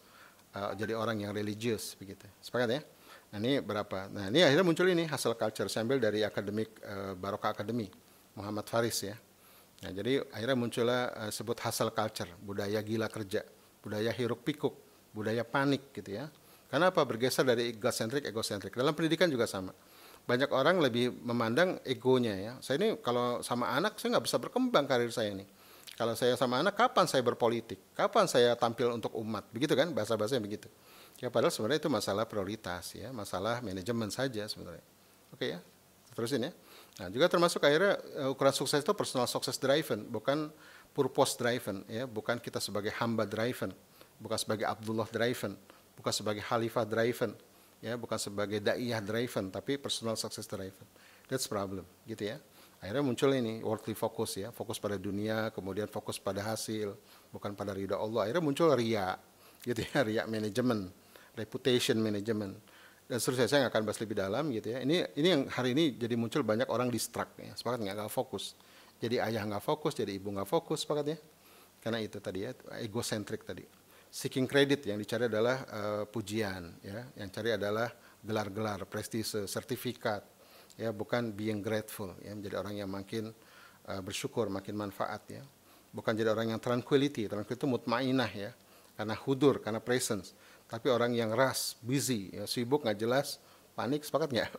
uh, jadi orang yang religius begitu sepakat ya Nah ini berapa? Nah ini akhirnya muncul ini hasil culture sambil dari akademik e, Barokah Academy Muhammad Faris ya. Nah jadi akhirnya muncullah e, sebut hasil culture budaya gila kerja, budaya hiruk pikuk, budaya panik gitu ya. Karena apa? Bergeser dari egocentric egocentric. Dalam pendidikan juga sama. Banyak orang lebih memandang egonya ya. Saya ini kalau sama anak saya nggak bisa berkembang karir saya ini. Kalau saya sama anak kapan saya berpolitik? Kapan saya tampil untuk umat? Begitu kan bahasa-bahasanya begitu. Ya padahal sebenarnya itu masalah prioritas ya, masalah manajemen saja sebenarnya. Oke ya, terusin ya. Nah juga termasuk akhirnya eh, ukuran sukses itu personal success driven, bukan purpose driven ya, bukan kita sebagai hamba driven, bukan sebagai Abdullah driven, bukan sebagai Khalifah driven, ya bukan sebagai daiyah driven, tapi personal success driven. That's problem gitu ya. Akhirnya muncul ini worldly focus ya, fokus pada dunia, kemudian fokus pada hasil, bukan pada ridha Allah. Akhirnya muncul ria, gitu ya, ria manajemen reputation management dan seterusnya saya nggak akan bahas lebih dalam gitu ya ini ini yang hari ini jadi muncul banyak orang distract ya sepakat nggak fokus jadi ayah nggak fokus jadi ibu nggak fokus sepakat ya karena itu tadi ya egocentric tadi seeking credit yang dicari adalah uh, pujian ya yang cari adalah gelar-gelar prestise sertifikat ya bukan being grateful ya menjadi orang yang makin uh, bersyukur makin manfaat ya bukan jadi orang yang tranquility tranquility itu mutmainah ya karena hudur karena presence tapi orang yang ras, busy, ya, sibuk nggak jelas, panik, sepakat nggak?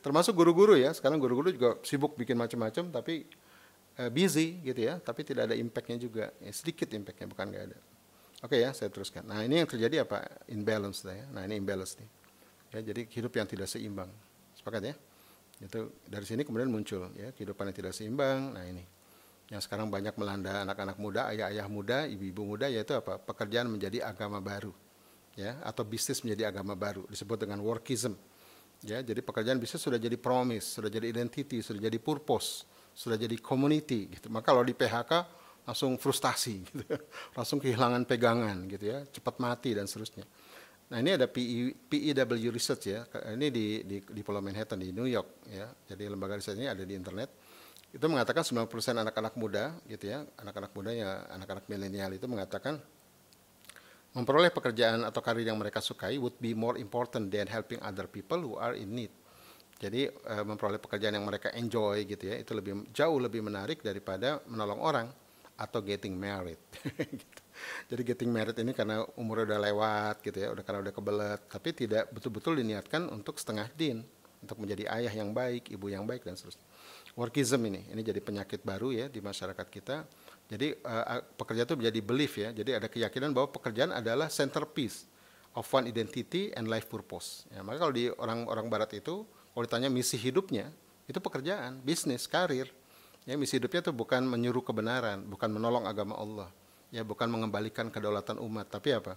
Termasuk guru-guru ya, sekarang guru-guru juga sibuk bikin macam-macam, tapi uh, busy gitu ya, tapi tidak ada impactnya juga, ya, sedikit impactnya bukan nggak ada. Oke ya, saya teruskan. Nah ini yang terjadi apa? Imbalance ya. Nah ini imbalance nih. Ya, jadi hidup yang tidak seimbang. Sepakat ya? Itu dari sini kemudian muncul ya kehidupan yang tidak seimbang. Nah ini yang sekarang banyak melanda anak-anak muda, ayah-ayah muda, ibu-ibu muda yaitu apa? Pekerjaan menjadi agama baru ya atau bisnis menjadi agama baru disebut dengan workism ya jadi pekerjaan bisnis sudah jadi promise sudah jadi identity sudah jadi purpose sudah jadi community gitu maka kalau di PHK langsung frustasi gitu langsung kehilangan pegangan gitu ya cepat mati dan seterusnya nah ini ada PEW e research ya ini di, di di Pulau Manhattan di New York ya jadi lembaga riset ini ada di internet itu mengatakan 90% anak-anak muda gitu ya anak-anak muda ya anak-anak milenial itu mengatakan Memperoleh pekerjaan atau karir yang mereka sukai would be more important than helping other people who are in need. Jadi uh, memperoleh pekerjaan yang mereka enjoy gitu ya, itu lebih jauh lebih menarik daripada menolong orang atau getting married. gitu. Jadi getting married ini karena umurnya udah lewat gitu ya, udah karena udah kebelet, tapi tidak betul-betul diniatkan untuk setengah din, untuk menjadi ayah yang baik, ibu yang baik dan seterusnya. Workism ini, ini jadi penyakit baru ya di masyarakat kita jadi uh, pekerja itu menjadi belief ya. Jadi ada keyakinan bahwa pekerjaan adalah centerpiece of one identity and life purpose. Ya, maka kalau di orang-orang barat itu kalau ditanya misi hidupnya itu pekerjaan, bisnis, karir. Ya misi hidupnya itu bukan menyuruh kebenaran, bukan menolong agama Allah, ya bukan mengembalikan kedaulatan umat, tapi apa?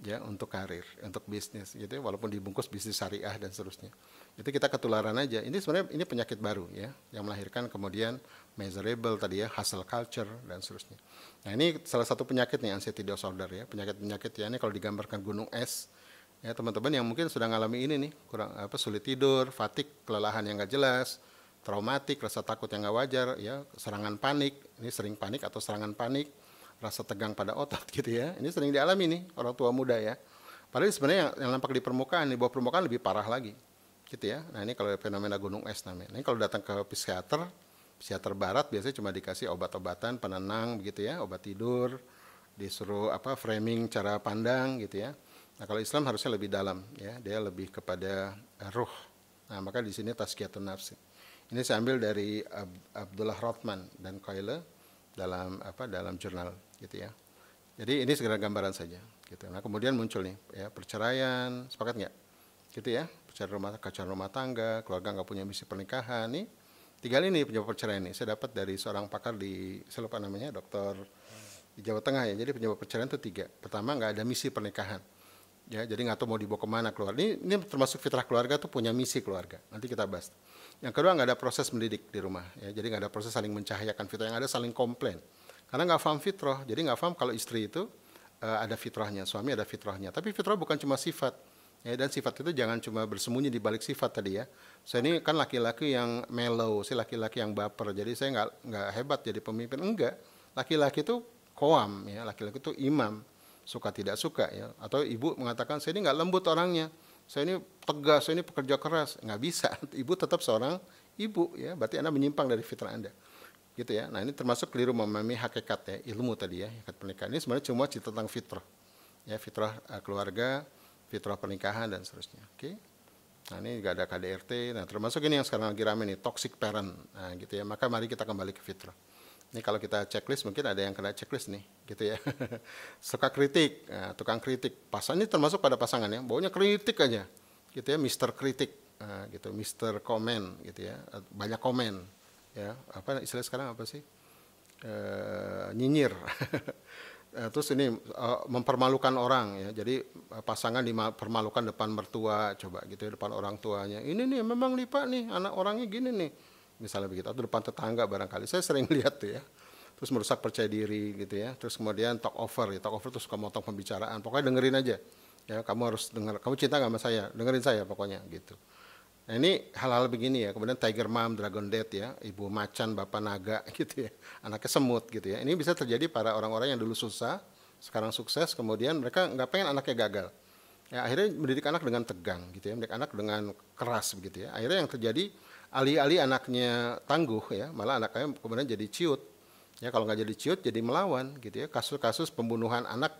ya untuk karir, untuk bisnis gitu walaupun dibungkus bisnis syariah dan seterusnya. Itu kita ketularan aja. Ini sebenarnya ini penyakit baru ya yang melahirkan kemudian measurable tadi ya hustle culture dan seterusnya. Nah, ini salah satu penyakit nih anxiety disorder ya, penyakit-penyakit ya ini kalau digambarkan gunung es ya teman-teman yang mungkin sudah mengalami ini nih, kurang apa sulit tidur, fatik, kelelahan yang gak jelas, traumatik, rasa takut yang gak wajar ya, serangan panik, ini sering panik atau serangan panik rasa tegang pada otot gitu ya. Ini sering dialami nih orang tua muda ya. Padahal sebenarnya yang, yang nampak di permukaan, di bawah permukaan lebih parah lagi gitu ya. Nah ini kalau fenomena gunung es namanya. Ini kalau datang ke psikiater, psikiater barat biasanya cuma dikasih obat-obatan penenang begitu ya, obat tidur, disuruh apa framing cara pandang gitu ya. Nah kalau Islam harusnya lebih dalam ya, dia lebih kepada eh, ruh. Nah maka di sini tazkiyatun nafsi. Ini saya ambil dari Ab Abdullah Rothman dan Koile dalam apa dalam jurnal gitu ya. Jadi ini segera gambaran saja gitu. Nah, kemudian muncul nih ya perceraian, sepakat nggak? Gitu ya, perceraian rumah kacauan rumah tangga, keluarga nggak punya misi pernikahan nih. Tiga hal ini penyebab perceraian ini saya dapat dari seorang pakar di saya namanya, dokter di Jawa Tengah ya. Jadi penyebab perceraian itu tiga. Pertama nggak ada misi pernikahan. Ya, jadi nggak tahu mau dibawa kemana keluar. Ini, ini termasuk fitrah keluarga tuh punya misi keluarga. Nanti kita bahas. Yang kedua nggak ada proses mendidik di rumah, ya. jadi nggak ada proses saling mencahayakan fitrah. Yang ada saling komplain, karena nggak paham fitrah, jadi nggak paham kalau istri itu uh, ada fitrahnya, suami ada fitrahnya. Tapi fitrah bukan cuma sifat, ya dan sifat itu jangan cuma bersembunyi di balik sifat tadi ya. Saya ini kan laki-laki yang mellow, saya laki-laki yang baper, jadi saya nggak nggak hebat jadi pemimpin enggak. Laki-laki itu koam, ya laki-laki itu imam, suka tidak suka ya. Atau ibu mengatakan saya ini nggak lembut orangnya saya ini tegas, saya ini pekerja keras, nggak bisa. Ibu tetap seorang ibu ya, berarti Anda menyimpang dari fitrah Anda. Gitu ya. Nah, ini termasuk keliru memahami hakikat ya, ilmu tadi ya, hakikat pernikahan. Ini sebenarnya cuma cerita tentang fitrah. Ya, fitrah e, keluarga, fitrah pernikahan dan seterusnya. Oke. Nah, ini juga ada KDRT. Nah, termasuk ini yang sekarang lagi ramai nih, toxic parent. Nah, gitu ya. Maka mari kita kembali ke fitrah. Ini kalau kita checklist mungkin ada yang kena checklist nih, gitu ya. Suka kritik, nah, tukang kritik. Pasangan ini termasuk pada pasangan ya, baunya kritik aja, gitu ya, Mister kritik, nah, gitu, Mister komen, gitu ya, eh, banyak komen, ya. Apa istilah sekarang apa sih? E, nyinyir. Terus ini mempermalukan orang ya, jadi pasangan dipermalukan depan mertua, coba gitu ya, depan orang tuanya. Ini nih memang nih pak nih, anak orangnya gini nih misalnya begitu atau depan tetangga barangkali saya sering lihat tuh ya terus merusak percaya diri gitu ya terus kemudian talk over ya talk over terus suka motong pembicaraan pokoknya dengerin aja ya kamu harus dengar kamu cinta nggak sama saya dengerin saya pokoknya gitu nah ini hal-hal begini ya kemudian tiger mom dragon death ya ibu macan bapak naga gitu ya anaknya semut gitu ya ini bisa terjadi pada orang-orang yang dulu susah sekarang sukses kemudian mereka nggak pengen anaknya gagal ya akhirnya mendidik anak dengan tegang gitu ya mendidik anak dengan keras gitu ya akhirnya yang terjadi alih-alih anaknya tangguh ya, malah anaknya kemudian jadi ciut. Ya kalau nggak jadi ciut jadi melawan gitu ya. Kasus-kasus pembunuhan anak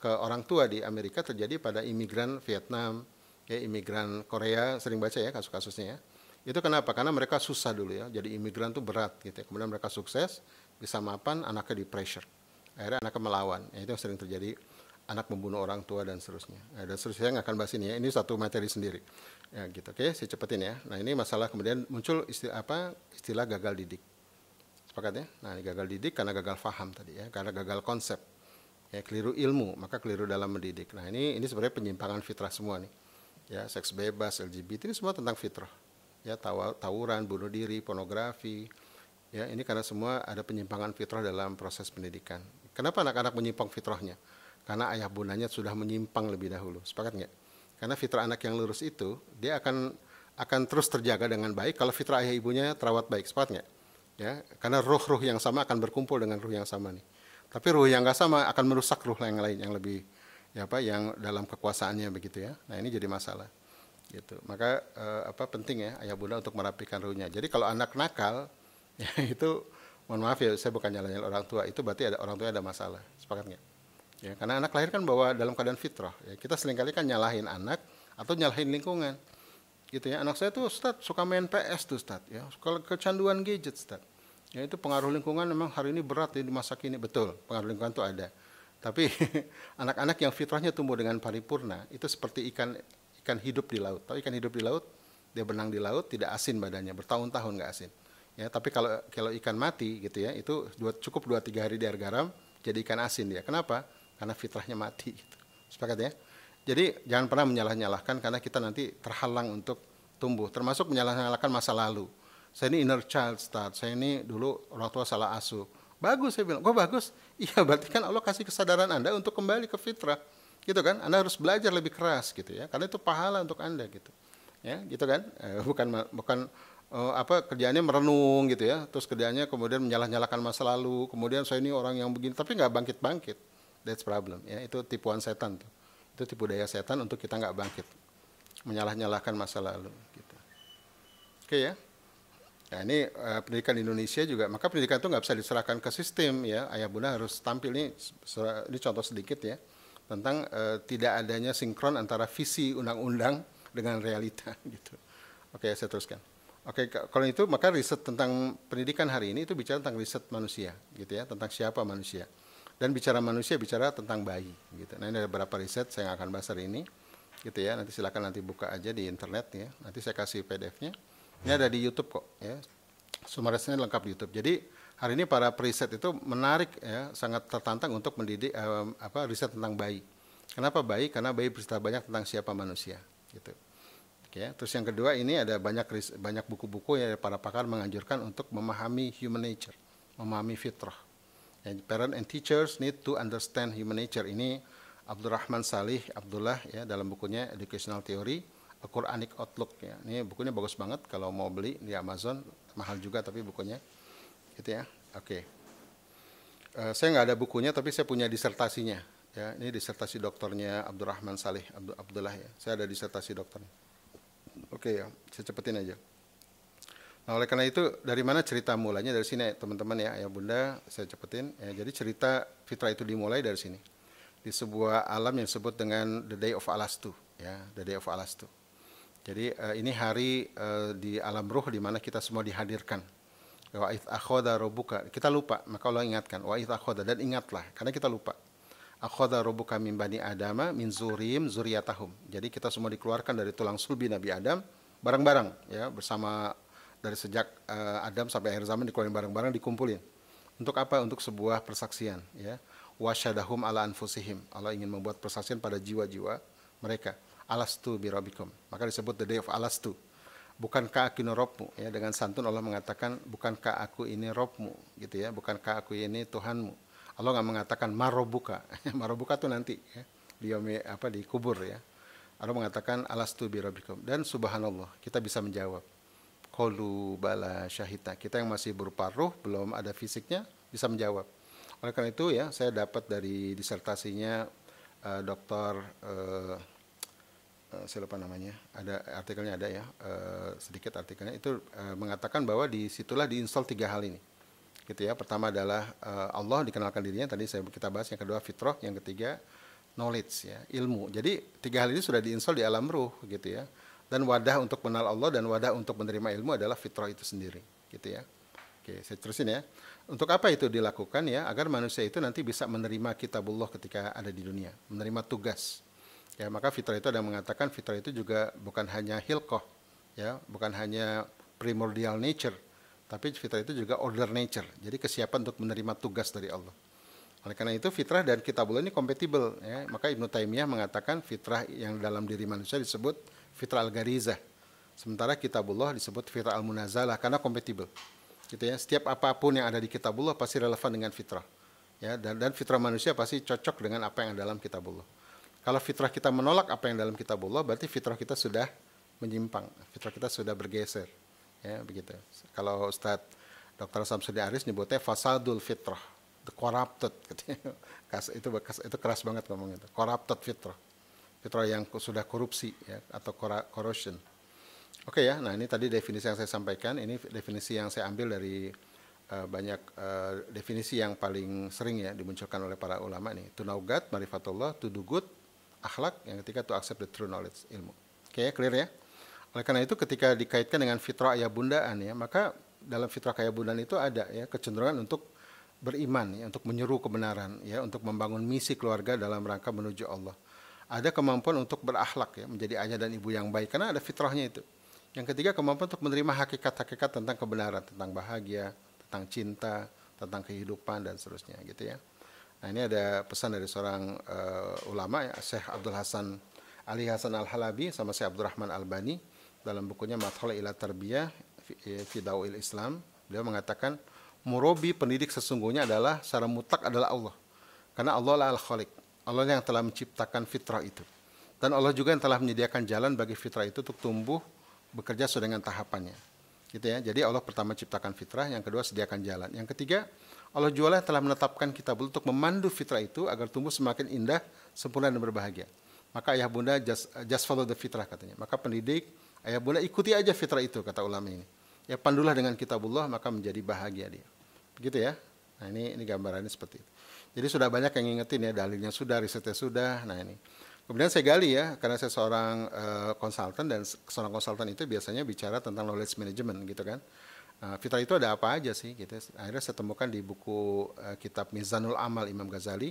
ke orang tua di Amerika terjadi pada imigran Vietnam, ya imigran Korea sering baca ya kasus-kasusnya ya. Itu kenapa? Karena mereka susah dulu ya. Jadi imigran tuh berat gitu ya. Kemudian mereka sukses, bisa mapan, anaknya di pressure. Akhirnya anaknya melawan. Ya, itu yang sering terjadi anak membunuh orang tua dan seterusnya. Nah, dan seterusnya yang akan bahas ini ya. Ini satu materi sendiri. Ya gitu. Oke, saya cepetin ya. Nah, ini masalah kemudian muncul istilah apa? Istilah gagal didik. Sepakat ya? Nah, ini gagal didik karena gagal paham tadi ya, karena gagal konsep. Ya, keliru ilmu, maka keliru dalam mendidik. Nah, ini ini sebenarnya penyimpangan fitrah semua nih. Ya, seks bebas, LGBT ini semua tentang fitrah. Ya, tawuran, bunuh diri, pornografi. Ya, ini karena semua ada penyimpangan fitrah dalam proses pendidikan. Kenapa anak-anak menyimpang fitrahnya? Karena ayah bundanya sudah menyimpang lebih dahulu. Sepakat nggak? Karena fitrah anak yang lurus itu, dia akan akan terus terjaga dengan baik kalau fitrah ayah ibunya terawat baik. Sepakat nggak? Ya, karena ruh-ruh yang sama akan berkumpul dengan ruh yang sama nih. Tapi ruh yang nggak sama akan merusak ruh yang lain yang lebih ya apa yang dalam kekuasaannya begitu ya. Nah, ini jadi masalah gitu. Maka eh, apa penting ya ayah bunda untuk merapikan ruhnya. Jadi kalau anak nakal ya itu mohon maaf ya saya bukan nyalain orang tua itu berarti ada orang tua ada masalah. Sepakat nggak? Ya, karena anak lahir kan bawa dalam keadaan fitrah. Ya, kita seringkali kan nyalahin anak atau nyalahin lingkungan. Gitu ya. Anak saya tuh Ustaz suka main PS tuh Ustaz ya. Suka kecanduan gadget Ustaz. Ya itu pengaruh lingkungan memang hari ini berat ya di masa kini betul. Pengaruh lingkungan tuh ada. Tapi anak-anak yang fitrahnya tumbuh dengan paripurna itu seperti ikan ikan hidup di laut. tapi ikan hidup di laut? Dia berenang di laut tidak asin badannya, bertahun-tahun nggak asin. Ya, tapi kalau kalau ikan mati gitu ya, itu dua, cukup dua tiga hari di air garam jadi ikan asin dia. Kenapa? karena fitrahnya mati. Gitu. Sepakat ya? Jadi jangan pernah menyalah-nyalahkan karena kita nanti terhalang untuk tumbuh, termasuk menyalah-nyalahkan masa lalu. Saya ini inner child start, saya ini dulu orang tua salah asuh. Bagus, saya bilang, kok oh, bagus? Iya, berarti kan Allah kasih kesadaran Anda untuk kembali ke fitrah. Gitu kan, Anda harus belajar lebih keras gitu ya, karena itu pahala untuk Anda gitu. Ya, gitu kan, eh, bukan bukan eh, apa kerjaannya merenung gitu ya, terus kerjaannya kemudian menyalah-nyalakan masa lalu, kemudian saya ini orang yang begini, tapi nggak bangkit-bangkit That's problem. Ya, itu tipuan setan tuh. Itu tipu daya setan untuk kita nggak bangkit. Menyalah-nyalahkan masa lalu. Gitu. Oke okay, ya. Nah ini uh, pendidikan di Indonesia juga, maka pendidikan itu nggak bisa diserahkan ke sistem ya. Ayah bunda harus tampil ini, ini contoh sedikit ya tentang uh, tidak adanya sinkron antara visi undang-undang dengan realita gitu. Oke okay, saya teruskan. Oke kalau itu maka riset tentang pendidikan hari ini itu bicara tentang riset manusia gitu ya tentang siapa manusia dan bicara manusia bicara tentang bayi gitu. Nah ini ada beberapa riset saya akan bahas hari ini gitu ya. Nanti silakan nanti buka aja di internet ya. Nanti saya kasih PDF-nya. Ini ada di YouTube kok ya. Sumbernya lengkap di YouTube. Jadi hari ini para periset itu menarik ya, sangat tertantang untuk mendidik eh, apa riset tentang bayi. Kenapa bayi? Karena bayi bercerita banyak tentang siapa manusia gitu. Oke, ya. terus yang kedua ini ada banyak banyak buku-buku yang para pakar menganjurkan untuk memahami human nature, memahami fitrah And parent and teachers need to understand human nature ini Abdurrahman Salih Abdullah ya dalam bukunya Educational Theory A Quranic Outlook ya. Ini bukunya bagus banget kalau mau beli di Amazon mahal juga tapi bukunya gitu ya. Oke. Okay. Uh, eh, saya nggak ada bukunya tapi saya punya disertasinya ya. Ini disertasi dokternya Abdurrahman Salih Abdullah ya. Saya ada disertasi dokternya. Oke okay, ya, saya cepetin aja. Nah, oleh karena itu dari mana cerita mulanya dari sini teman-teman ya ayah bunda saya cepetin ya jadi cerita fitrah itu dimulai dari sini di sebuah alam yang disebut dengan the day of alastu ya the day of alastu jadi uh, ini hari uh, di alam ruh di mana kita semua dihadirkan wa akhoda robuka kita lupa maka Allah ingatkan wa akhoda dan ingatlah karena kita lupa akhoda robuka min bani adama min zurim zuriyatahum jadi kita semua dikeluarkan dari tulang sulbi Nabi Adam bareng-bareng ya bersama dari sejak uh, Adam sampai akhir zaman dikeluarin bareng-bareng dikumpulin. Untuk apa? Untuk sebuah persaksian, ya. Wasyadahum ala anfusihim. Allah ingin membuat persaksian pada jiwa-jiwa mereka. Alastu birabikum. Maka disebut the day of alastu. Bukankah aku ini Robmu? Ya, dengan santun Allah mengatakan, bukankah aku ini Robmu? Gitu ya, bukankah aku ini Tuhanmu? Allah nggak mengatakan marobuka. marobuka tuh nanti ya. Di apa di kubur ya. Allah mengatakan alastu birabikum. Dan subhanallah, kita bisa menjawab Kolu bala syahita. Kita yang masih berupa ruh, belum ada fisiknya, bisa menjawab. Oleh karena itu ya, saya dapat dari disertasinya uh, eh, dokter, Uh, eh, uh, eh, saya namanya, ada artikelnya ada ya, uh, sedikit artikelnya itu uh, mengatakan bahwa disitulah diinstal tiga hal ini. Gitu ya, pertama adalah uh, Allah dikenalkan dirinya, tadi saya kita bahas, yang kedua fitrah, yang ketiga knowledge ya, ilmu. Jadi tiga hal ini sudah diinstal di alam ruh gitu ya dan wadah untuk mengenal Allah dan wadah untuk menerima ilmu adalah fitrah itu sendiri gitu ya oke saya terusin ya untuk apa itu dilakukan ya agar manusia itu nanti bisa menerima kitabullah ketika ada di dunia menerima tugas ya maka fitrah itu ada yang mengatakan fitrah itu juga bukan hanya hilkoh ya bukan hanya primordial nature tapi fitrah itu juga order nature jadi kesiapan untuk menerima tugas dari Allah oleh karena itu fitrah dan kitabullah ini kompatibel ya. Maka Ibnu Taimiyah mengatakan fitrah yang dalam diri manusia disebut fitrah al-garizah. Sementara kitabullah disebut fitrah al-munazalah karena kompatibel. Gitu ya. Setiap apapun yang ada di kitabullah pasti relevan dengan fitrah. Ya, dan, dan fitrah manusia pasti cocok dengan apa yang ada dalam kitabullah. Kalau fitrah kita menolak apa yang dalam kitabullah berarti fitrah kita sudah menyimpang, fitrah kita sudah bergeser. Ya, begitu. Kalau Ustadz Dr. Samsudi Aris nyebutnya fasadul fitrah, the corrupted Gitu. Ya. itu itu keras banget ngomong itu. Corrupted fitrah petrol yang sudah korupsi ya, atau corrosion. Oke okay, ya, nah ini tadi definisi yang saya sampaikan, ini definisi yang saya ambil dari uh, banyak uh, definisi yang paling sering ya dimunculkan oleh para ulama nih. To know God, marifatullah, to do good, akhlak, yang ketiga to accept the true knowledge, ilmu. Oke okay, ya, clear ya? Oleh karena itu ketika dikaitkan dengan fitrah ayah bundaan ya, maka dalam fitrah ayah bundaan itu ada ya kecenderungan untuk beriman ya, untuk menyeru kebenaran ya, untuk membangun misi keluarga dalam rangka menuju Allah ada kemampuan untuk berakhlak ya, menjadi ayah dan ibu yang baik karena ada fitrahnya itu. Yang ketiga kemampuan untuk menerima hakikat-hakikat tentang kebenaran, tentang bahagia, tentang cinta, tentang kehidupan dan seterusnya gitu ya. Nah ini ada pesan dari seorang uh, ulama ya, Syekh Abdul Hasan Ali Hasan Al Halabi sama Syekh Abdurrahman Al Bani dalam bukunya Mathol ila Tarbiyah eh, Islam beliau mengatakan murabi pendidik sesungguhnya adalah secara mutlak adalah Allah karena Allah lah al khaliq Allah yang telah menciptakan fitrah itu. Dan Allah juga yang telah menyediakan jalan bagi fitrah itu untuk tumbuh bekerja sesuai dengan tahapannya. Gitu ya. Jadi Allah pertama ciptakan fitrah, yang kedua sediakan jalan. Yang ketiga, Allah jualah yang telah menetapkan kita untuk memandu fitrah itu agar tumbuh semakin indah, sempurna dan berbahagia. Maka ayah bunda just, just follow the fitrah katanya. Maka pendidik, ayah bunda ikuti aja fitrah itu kata ulama ini. Ya pandulah dengan kitabullah maka menjadi bahagia dia. Begitu ya. Nah ini, ini gambarannya seperti itu. Jadi sudah banyak yang ngingetin ya dalilnya sudah, risetnya sudah. Nah ini. Kemudian saya gali ya, karena saya seorang uh, konsultan dan seorang konsultan itu biasanya bicara tentang knowledge management gitu kan. Uh, fitrah itu ada apa aja sih gitu. Akhirnya saya temukan di buku uh, kitab Mizanul Amal Imam Ghazali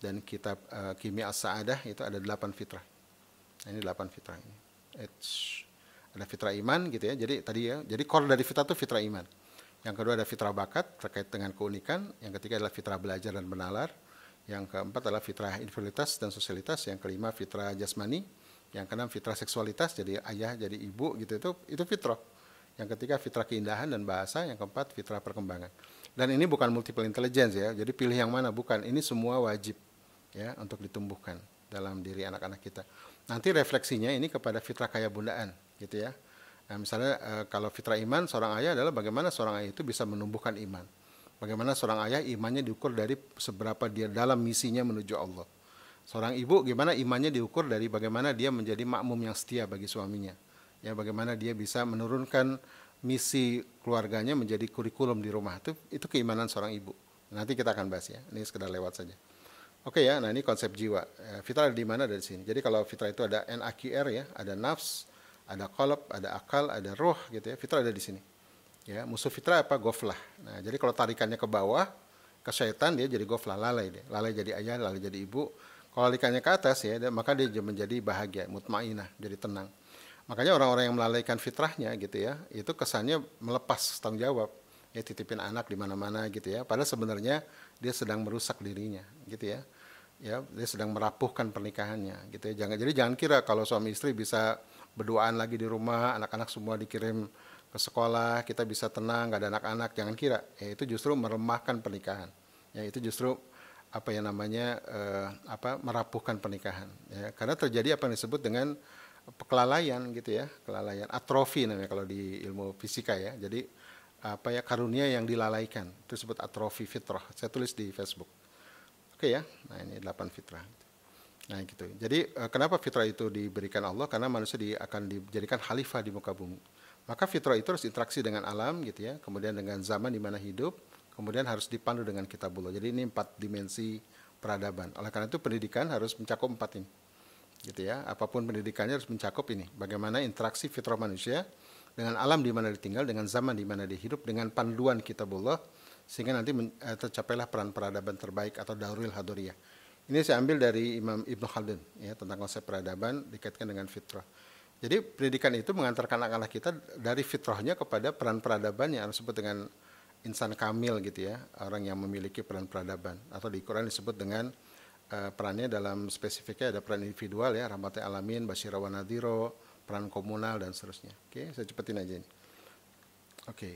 dan kitab uh, Kimia As-Sa'adah itu ada delapan fitrah. Nah, ini delapan fitrah ada fitrah iman gitu ya. Jadi tadi ya, jadi core dari fitrah itu fitrah iman. Yang kedua ada fitrah bakat terkait dengan keunikan. Yang ketiga adalah fitrah belajar dan menalar Yang keempat adalah fitrah infertilitas dan sosialitas. Yang kelima fitrah jasmani. Yang keenam fitrah seksualitas jadi ayah jadi ibu gitu itu itu fitrah. Yang ketiga fitrah keindahan dan bahasa. Yang keempat fitrah perkembangan. Dan ini bukan multiple intelligence ya. Jadi pilih yang mana bukan. Ini semua wajib ya untuk ditumbuhkan dalam diri anak-anak kita. Nanti refleksinya ini kepada fitrah kaya bundaan gitu ya. Nah, misalnya e, kalau fitrah iman seorang ayah adalah bagaimana seorang ayah itu bisa menumbuhkan iman. Bagaimana seorang ayah imannya diukur dari seberapa dia dalam misinya menuju Allah. Seorang ibu gimana imannya diukur dari bagaimana dia menjadi makmum yang setia bagi suaminya. Ya bagaimana dia bisa menurunkan misi keluarganya menjadi kurikulum di rumah itu itu keimanan seorang ibu. Nanti kita akan bahas ya. Ini sekedar lewat saja. Oke ya, nah ini konsep jiwa. Eh, fitrah ada di mana dari sini. Jadi kalau fitrah itu ada NAQR ya, ada nafs, ada kolab, ada akal, ada roh gitu ya. Fitrah ada di sini. Ya, musuh fitrah apa? Goflah. Nah, jadi kalau tarikannya ke bawah ke syaitan dia jadi goflah, lalai dia. Lalai jadi ayah, lalai jadi ibu. Kalau tarikannya ke atas ya, maka dia menjadi bahagia, mutmainah, jadi tenang. Makanya orang-orang yang melalaikan fitrahnya gitu ya, itu kesannya melepas tanggung jawab. Ya titipin anak di mana-mana gitu ya. Padahal sebenarnya dia sedang merusak dirinya gitu ya. Ya, dia sedang merapuhkan pernikahannya gitu ya. Jangan jadi jangan kira kalau suami istri bisa berduaan lagi di rumah, anak-anak semua dikirim ke sekolah, kita bisa tenang, gak ada anak-anak, jangan kira. Ya, itu justru meremahkan pernikahan. Ya, itu justru apa yang namanya eh, apa merapuhkan pernikahan. Ya, karena terjadi apa yang disebut dengan kelalaian gitu ya, kelalaian atrofi namanya kalau di ilmu fisika ya. Jadi apa ya karunia yang dilalaikan itu disebut atrofi fitrah. Saya tulis di Facebook. Oke ya, nah ini delapan fitrah. Nah gitu. Jadi eh, kenapa fitrah itu diberikan Allah? Karena manusia di, akan dijadikan khalifah di muka bumi. Maka fitrah itu harus interaksi dengan alam gitu ya, kemudian dengan zaman di mana hidup, kemudian harus dipandu dengan kitabullah. Jadi ini empat dimensi peradaban. Oleh karena itu pendidikan harus mencakup empat ini. Gitu ya. Apapun pendidikannya harus mencakup ini. Bagaimana interaksi fitrah manusia dengan alam di mana ditinggal, dengan zaman di mana dihidup, dengan panduan kitabullah sehingga nanti eh, tercapailah peran peradaban terbaik atau darul hadoriyah ini saya ambil dari Imam Ibn Khaldun ya tentang konsep peradaban dikaitkan dengan fitrah. Jadi pendidikan itu mengantarkan anak-anak kita dari fitrahnya kepada peran peradaban yang disebut dengan insan kamil gitu ya, orang yang memiliki peran peradaban atau di Quran disebut dengan uh, perannya dalam spesifiknya ada peran individual ya, rahmatil alamin, basyira wa peran komunal dan seterusnya. Oke, saya cepetin aja ini. Oke.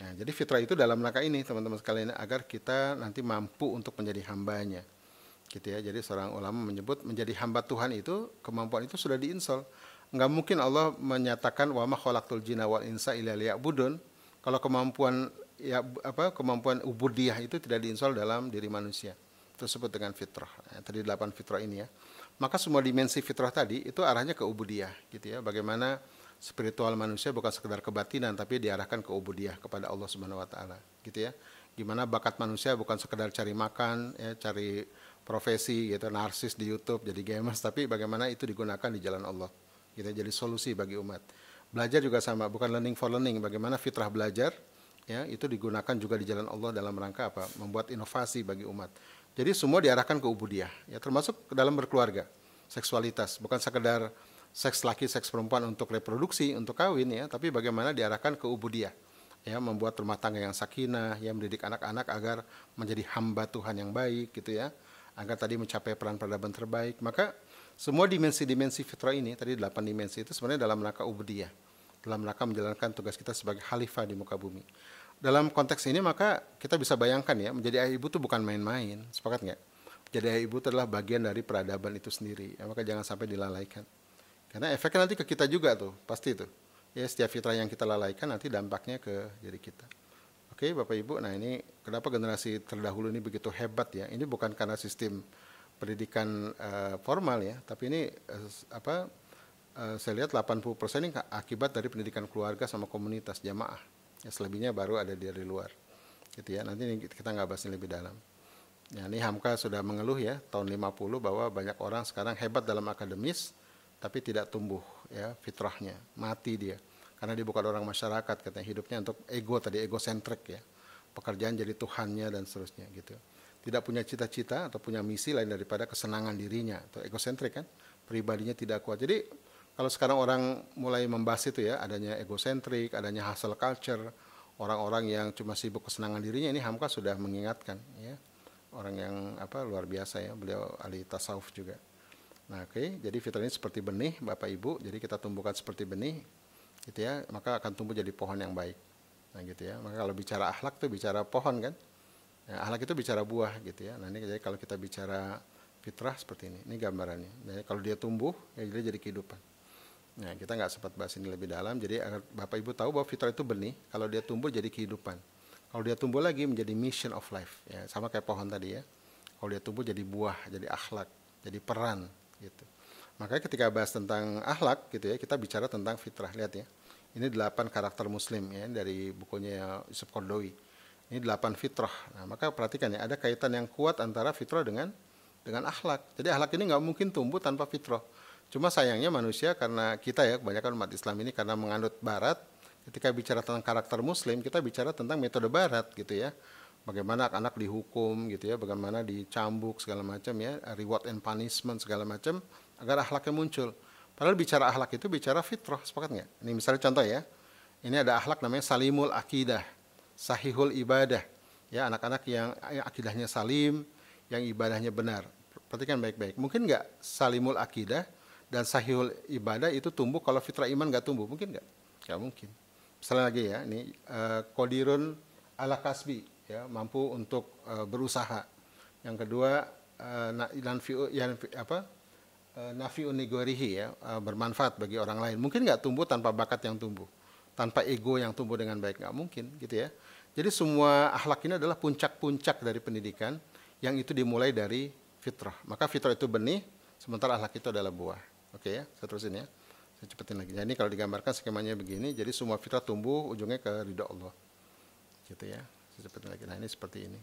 Nah, jadi fitrah itu dalam langkah ini teman-teman sekalian agar kita nanti mampu untuk menjadi hambanya gitu ya jadi seorang ulama menyebut menjadi hamba Tuhan itu kemampuan itu sudah diinsol nggak mungkin Allah menyatakan wa ma khalaqtul jinna wal insa illa kalau kemampuan ya apa kemampuan ubudiyah itu tidak diinsol dalam diri manusia tersebut dengan fitrah ya, tadi delapan fitrah ini ya maka semua dimensi fitrah tadi itu arahnya ke ubudiyah gitu ya bagaimana spiritual manusia bukan sekedar kebatinan tapi diarahkan ke ubudiyah kepada Allah Subhanahu wa taala gitu ya gimana bakat manusia bukan sekedar cari makan ya cari profesi gitu narsis di YouTube jadi gamers tapi bagaimana itu digunakan di jalan Allah gitu jadi solusi bagi umat belajar juga sama bukan learning for learning bagaimana fitrah belajar ya itu digunakan juga di jalan Allah dalam rangka apa membuat inovasi bagi umat jadi semua diarahkan ke ubudiah ya termasuk dalam berkeluarga seksualitas bukan sekedar seks laki seks perempuan untuk reproduksi untuk kawin ya tapi bagaimana diarahkan ke ubudiah ya membuat rumah tangga yang sakinah ya mendidik anak-anak agar menjadi hamba Tuhan yang baik gitu ya agar tadi mencapai peran peradaban terbaik. Maka semua dimensi-dimensi fitrah ini, tadi delapan dimensi itu sebenarnya dalam rangka ubudiyah, dalam rangka menjalankan tugas kita sebagai khalifah di muka bumi. Dalam konteks ini maka kita bisa bayangkan ya, menjadi ayah ibu itu bukan main-main, sepakat nggak? Jadi ayah ibu adalah bagian dari peradaban itu sendiri, ya, maka jangan sampai dilalaikan. Karena efeknya nanti ke kita juga tuh, pasti itu. Ya, setiap fitrah yang kita lalaikan nanti dampaknya ke diri kita. Oke, okay, Bapak Ibu. Nah, ini kenapa generasi terdahulu ini begitu hebat ya? Ini bukan karena sistem pendidikan uh, formal ya, tapi ini uh, apa uh, saya lihat 80% persen ini akibat dari pendidikan keluarga sama komunitas jamaah. Ya, selebihnya baru ada dari luar. Gitu ya. Nanti kita nggak bahas lebih dalam. Ya, ini Hamka sudah mengeluh ya tahun 50 bahwa banyak orang sekarang hebat dalam akademis tapi tidak tumbuh ya fitrahnya, mati dia. Karena dia bukan orang masyarakat, katanya hidupnya untuk ego tadi, egocentrik ya. Pekerjaan jadi Tuhannya dan seterusnya gitu. Tidak punya cita-cita atau punya misi lain daripada kesenangan dirinya atau egocentrik kan. Pribadinya tidak kuat. Jadi kalau sekarang orang mulai membahas itu ya, adanya egocentrik, adanya hustle culture, orang-orang yang cuma sibuk kesenangan dirinya ini Hamka sudah mengingatkan ya. Orang yang apa luar biasa ya, beliau ahli tasawuf juga. Nah, oke, okay. jadi fitur ini seperti benih, Bapak Ibu. Jadi kita tumbuhkan seperti benih, gitu ya maka akan tumbuh jadi pohon yang baik nah gitu ya maka kalau bicara akhlak tuh bicara pohon kan nah, akhlak itu bicara buah gitu ya nah ini jadi kalau kita bicara fitrah seperti ini ini gambarannya nah, kalau dia tumbuh ya dia jadi kehidupan nah kita nggak sempat bahas ini lebih dalam jadi agar bapak ibu tahu bahwa fitrah itu benih kalau dia tumbuh jadi kehidupan kalau dia tumbuh lagi menjadi mission of life ya sama kayak pohon tadi ya kalau dia tumbuh jadi buah jadi akhlak jadi peran gitu Makanya ketika bahas tentang akhlak gitu ya, kita bicara tentang fitrah. Lihat ya, ini delapan karakter muslim ya dari bukunya Yusuf Kordowi. Ini delapan fitrah. Nah, maka perhatikan ya, ada kaitan yang kuat antara fitrah dengan dengan akhlak. Jadi akhlak ini nggak mungkin tumbuh tanpa fitrah. Cuma sayangnya manusia karena kita ya kebanyakan umat Islam ini karena menganut Barat, ketika bicara tentang karakter Muslim kita bicara tentang metode Barat gitu ya bagaimana anak-anak dihukum gitu ya, bagaimana dicambuk segala macam ya, reward and punishment segala macam agar akhlaknya muncul. Padahal bicara akhlak itu bicara fitrah, sepakat nggak? Ini misalnya contoh ya, ini ada akhlak namanya salimul akidah, sahihul ibadah. Ya anak-anak yang akidahnya salim, yang ibadahnya benar. Perhatikan baik-baik. Mungkin nggak salimul akidah dan sahihul ibadah itu tumbuh kalau fitrah iman nggak tumbuh? Mungkin nggak? Nggak mungkin. Misalnya lagi ya, ini kodirun eh, ala kasbi, ya mampu untuk eh, berusaha. Yang kedua, uh, apa Eh, nafi unigorihi ya eh, bermanfaat bagi orang lain mungkin nggak tumbuh tanpa bakat yang tumbuh tanpa ego yang tumbuh dengan baik nggak mungkin gitu ya jadi semua akhlak ini adalah puncak-puncak dari pendidikan yang itu dimulai dari fitrah maka fitrah itu benih sementara akhlak itu adalah buah oke ya saya terusin ya saya cepetin lagi jadi nah, kalau digambarkan skemanya begini jadi semua fitrah tumbuh ujungnya ke ridho Allah gitu ya saya cepetin lagi nah ini seperti ini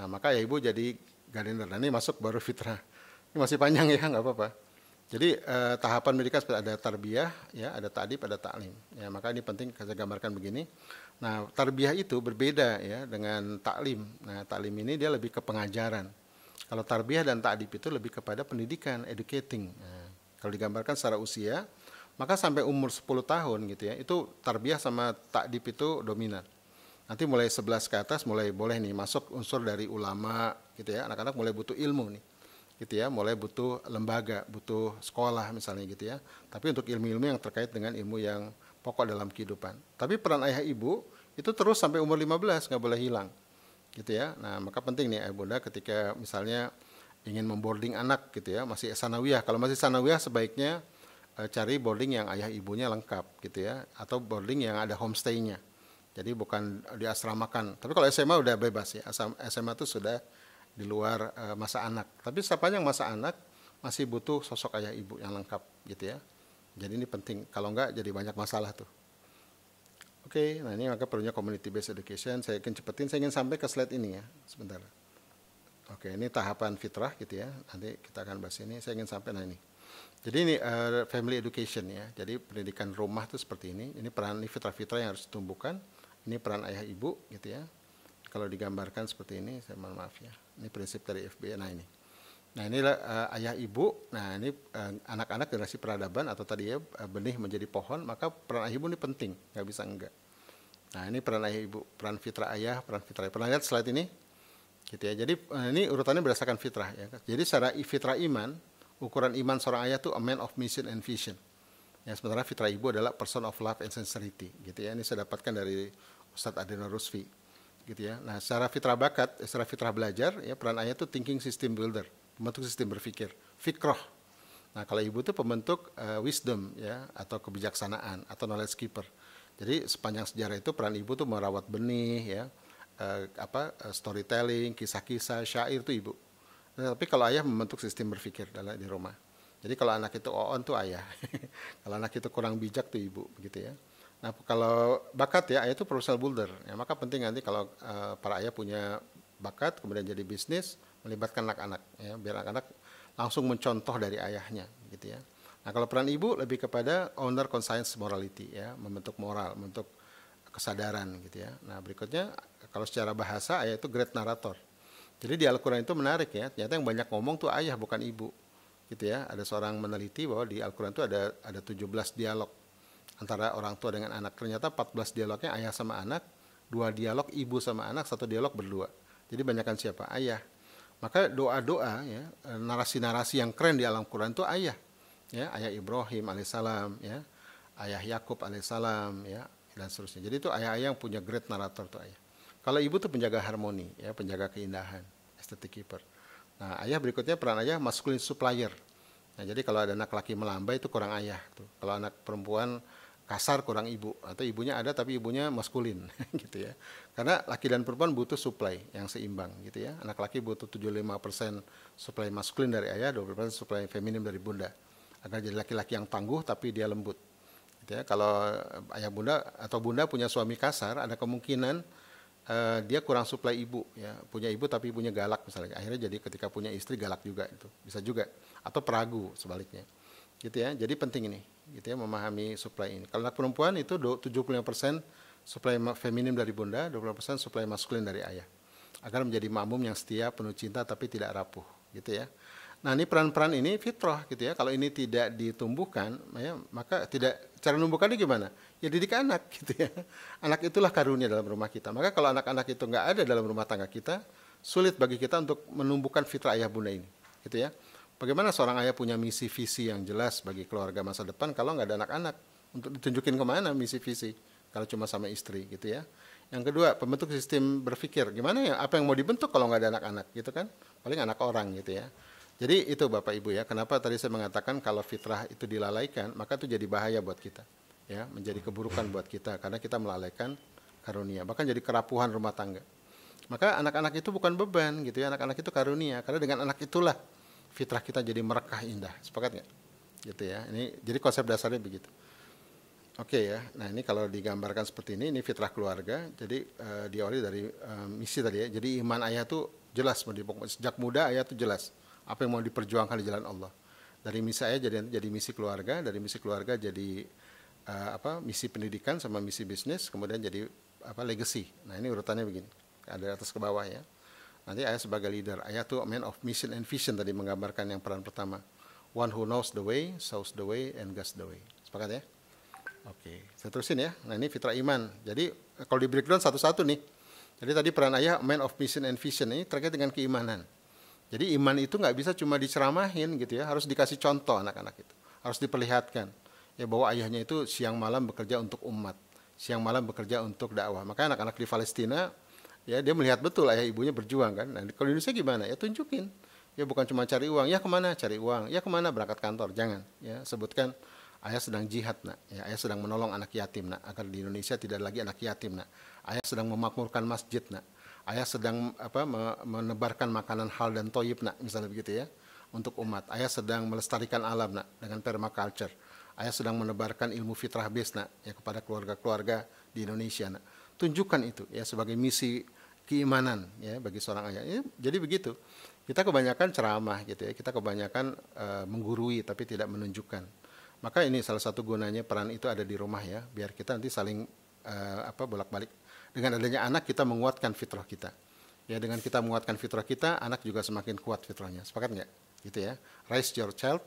nah maka ya ibu jadi gardener nah ini masuk baru fitrah ini masih panjang ya, nggak apa-apa. Jadi eh, tahapan pendidikan ada tarbiyah, ya, ada tadi pada taklim. Ya, maka ini penting saya gambarkan begini. Nah, tarbiyah itu berbeda ya dengan taklim. Nah, taklim ini dia lebih ke pengajaran. Kalau tarbiyah dan tadib itu lebih kepada pendidikan, educating. Nah, kalau digambarkan secara usia, maka sampai umur 10 tahun gitu ya, itu tarbiyah sama tadib itu dominan. Nanti mulai 11 ke atas mulai boleh nih masuk unsur dari ulama gitu ya, anak-anak mulai butuh ilmu nih gitu ya, mulai butuh lembaga, butuh sekolah misalnya gitu ya. Tapi untuk ilmu-ilmu yang terkait dengan ilmu yang pokok dalam kehidupan. Tapi peran ayah ibu itu terus sampai umur 15 nggak boleh hilang gitu ya. Nah, maka penting nih ayah bunda ketika misalnya ingin memboarding anak gitu ya, masih sanawiyah. Kalau masih sanawiyah sebaiknya e, cari boarding yang ayah ibunya lengkap gitu ya atau boarding yang ada homestaynya. Jadi bukan di asrama kan Tapi kalau SMA udah bebas ya. SMA itu sudah di luar uh, masa anak. Tapi sepanjang masa anak masih butuh sosok ayah ibu yang lengkap gitu ya. Jadi ini penting. Kalau enggak jadi banyak masalah tuh. Oke, okay, nah ini maka perlunya community based education. Saya ingin cepetin, saya ingin sampai ke slide ini ya, sebentar. Oke, okay, ini tahapan fitrah gitu ya. Nanti kita akan bahas ini. Saya ingin sampai nah ini. Jadi ini uh, family education ya. Jadi pendidikan rumah tuh seperti ini. Ini peran fitrah-fitrah yang harus ditumbuhkan. Ini peran ayah ibu gitu ya. Kalau digambarkan seperti ini, saya mohon maaf ya. Ini prinsip dari FBNA ini. Nah inilah eh, uh, ayah ibu, nah ini eh, anak-anak uh, generasi peradaban atau tadi ya uh, benih menjadi pohon, maka peran ayah ibu ini penting, nggak bisa enggak. Nah ini peran ayah ibu, peran fitrah ayah, peran fitrah. Pernah lihat slide ini? Gitu ya. Jadi uh, ini urutannya berdasarkan fitrah ya. Jadi secara fitrah iman, ukuran iman seorang ayah itu a man of mission and vision. Ya sementara fitrah ibu adalah person of love and sincerity. Gitu ya. Ini saya dapatkan dari Ustadz Adeno Rusfi gitu ya. Nah, secara fitrah bakat, eh, secara fitrah belajar ya peran ayah itu thinking system builder, pembentuk sistem berpikir, fikroh. Nah, kalau ibu itu pembentuk uh, wisdom ya atau kebijaksanaan atau knowledge keeper. Jadi sepanjang sejarah itu peran ibu tuh merawat benih ya, uh, apa uh, storytelling, kisah-kisah, syair itu ibu. Nah, tapi kalau ayah membentuk sistem berpikir dalam di rumah. Jadi kalau anak itu oon tuh ayah, kalau anak itu kurang bijak tuh ibu begitu ya. Nah, kalau bakat ya, ayah itu professional builder. Ya, maka penting nanti kalau uh, para ayah punya bakat, kemudian jadi bisnis, melibatkan anak-anak. Ya, biar anak-anak langsung mencontoh dari ayahnya, gitu ya. Nah, kalau peran ibu lebih kepada owner conscience morality, ya, membentuk moral, membentuk kesadaran, gitu ya. Nah, berikutnya kalau secara bahasa ayah itu great narrator. Jadi di Al-Quran itu menarik ya. Ternyata yang banyak ngomong tuh ayah bukan ibu, gitu ya. Ada seorang meneliti bahwa di Al-Quran itu ada ada 17 dialog antara orang tua dengan anak ternyata 14 dialognya ayah sama anak dua dialog ibu sama anak satu dialog berdua jadi banyakkan siapa ayah maka doa-doa ya narasi-narasi yang keren di alam Quran itu ayah ya ayah Ibrahim alaihissalam ya ayah Yakub alaihissalam ya dan seterusnya jadi itu ayah-ayah yang punya great narator tuh ayah kalau ibu tuh penjaga harmoni ya penjaga keindahan estetik keeper nah ayah berikutnya peran ayah masculine supplier Nah, jadi kalau ada anak laki melambai itu kurang ayah tuh. Kalau anak perempuan kasar kurang ibu atau ibunya ada tapi ibunya maskulin gitu ya karena laki dan perempuan butuh supply yang seimbang gitu ya anak laki butuh 75% supply maskulin dari ayah 20% supply feminim dari bunda agar jadi laki-laki yang tangguh tapi dia lembut gitu ya kalau eh, ayah bunda atau bunda punya suami kasar ada kemungkinan uh, dia kurang supply ibu ya punya ibu tapi punya galak misalnya akhirnya jadi ketika punya istri galak juga itu bisa juga atau peragu sebaliknya gitu ya jadi penting ini gitu ya memahami supply ini. Kalau anak perempuan itu 75% supply feminim dari bunda, 20% supply maskulin dari ayah. Agar menjadi makmum yang setia, penuh cinta tapi tidak rapuh, gitu ya. Nah, ini peran-peran ini fitrah gitu ya. Kalau ini tidak ditumbuhkan, ya, maka tidak cara menumbuhkannya gimana? Ya didik anak gitu ya. Anak itulah karunia dalam rumah kita. Maka kalau anak-anak itu nggak ada dalam rumah tangga kita, sulit bagi kita untuk menumbuhkan fitrah ayah bunda ini, gitu ya. Bagaimana seorang ayah punya misi visi yang jelas bagi keluarga masa depan kalau nggak ada anak-anak untuk ditunjukin kemana misi visi kalau cuma sama istri gitu ya. Yang kedua pembentuk sistem berpikir gimana ya apa yang mau dibentuk kalau nggak ada anak-anak gitu kan paling anak orang gitu ya. Jadi itu Bapak Ibu ya kenapa tadi saya mengatakan kalau fitrah itu dilalaikan maka itu jadi bahaya buat kita ya menjadi keburukan buat kita karena kita melalaikan karunia bahkan jadi kerapuhan rumah tangga. Maka anak-anak itu bukan beban gitu ya anak-anak itu karunia karena dengan anak itulah fitrah kita jadi merekah indah. Sepakat nggak? Gitu ya. Ini jadi konsep dasarnya begitu. Oke ya. Nah ini kalau digambarkan seperti ini, ini fitrah keluarga. Jadi uh, diawali dari uh, misi tadi ya. Jadi iman ayah tuh jelas sejak muda ayah tuh jelas apa yang mau diperjuangkan di jalan Allah. Dari misi ayah jadi jadi misi keluarga, dari misi keluarga jadi uh, apa misi pendidikan sama misi bisnis, kemudian jadi apa legacy. Nah ini urutannya begini. Ada atas ke bawah ya. Nanti ayah sebagai leader, ayah tuh man of mission and vision tadi menggambarkan yang peran pertama. One who knows the way, shows the way, and guides the way. Sepakat ya? Oke, okay. saya terusin ya. Nah ini fitrah iman. Jadi kalau di breakdown satu-satu nih. Jadi tadi peran ayah man of mission and vision ini terkait dengan keimanan. Jadi iman itu nggak bisa cuma diceramahin gitu ya, harus dikasih contoh anak-anak itu, harus diperlihatkan ya bahwa ayahnya itu siang malam bekerja untuk umat, siang malam bekerja untuk dakwah. Maka anak-anak di Palestina ya dia melihat betul ayah ibunya berjuang kan nah kalau di Indonesia gimana ya tunjukin ya bukan cuma cari uang ya kemana cari uang ya kemana berangkat kantor jangan ya sebutkan ayah sedang jihad nak ya ayah sedang menolong anak yatim nak agar di Indonesia tidak lagi anak yatim nak ayah sedang memakmurkan masjid nak ayah sedang apa menebarkan makanan hal dan toyib nak misalnya begitu ya untuk umat ayah sedang melestarikan alam nak dengan permaculture ayah sedang menebarkan ilmu fitrah bis nak ya kepada keluarga-keluarga di Indonesia nak tunjukkan itu ya sebagai misi keimanan ya bagi seorang ayah. Ya, jadi begitu. Kita kebanyakan ceramah gitu ya, kita kebanyakan uh, menggurui tapi tidak menunjukkan. Maka ini salah satu gunanya peran itu ada di rumah ya, biar kita nanti saling uh, apa bolak-balik. Dengan adanya anak kita menguatkan fitrah kita. Ya dengan kita menguatkan fitrah kita, anak juga semakin kuat fitrahnya. Sepakat nggak? Gitu ya. Raise your child,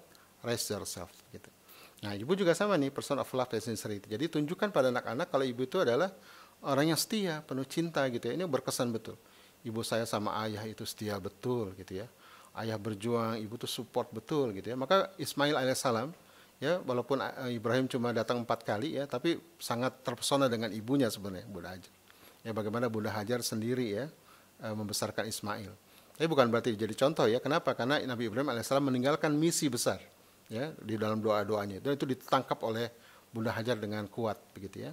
raise yourself gitu. Nah, ibu juga sama nih, person of love and sincerity. Jadi tunjukkan pada anak-anak kalau ibu itu adalah orang yang setia, penuh cinta gitu ya. Ini berkesan betul. Ibu saya sama ayah itu setia betul gitu ya. Ayah berjuang, ibu tuh support betul gitu ya. Maka Ismail alaihissalam ya walaupun eh, Ibrahim cuma datang empat kali ya, tapi sangat terpesona dengan ibunya sebenarnya Bunda Hajar. Ya bagaimana Bunda Hajar sendiri ya eh, membesarkan Ismail. Tapi bukan berarti jadi contoh ya. Kenapa? Karena Nabi Ibrahim alaihissalam meninggalkan misi besar ya di dalam doa-doanya. Dan itu ditangkap oleh Bunda Hajar dengan kuat begitu ya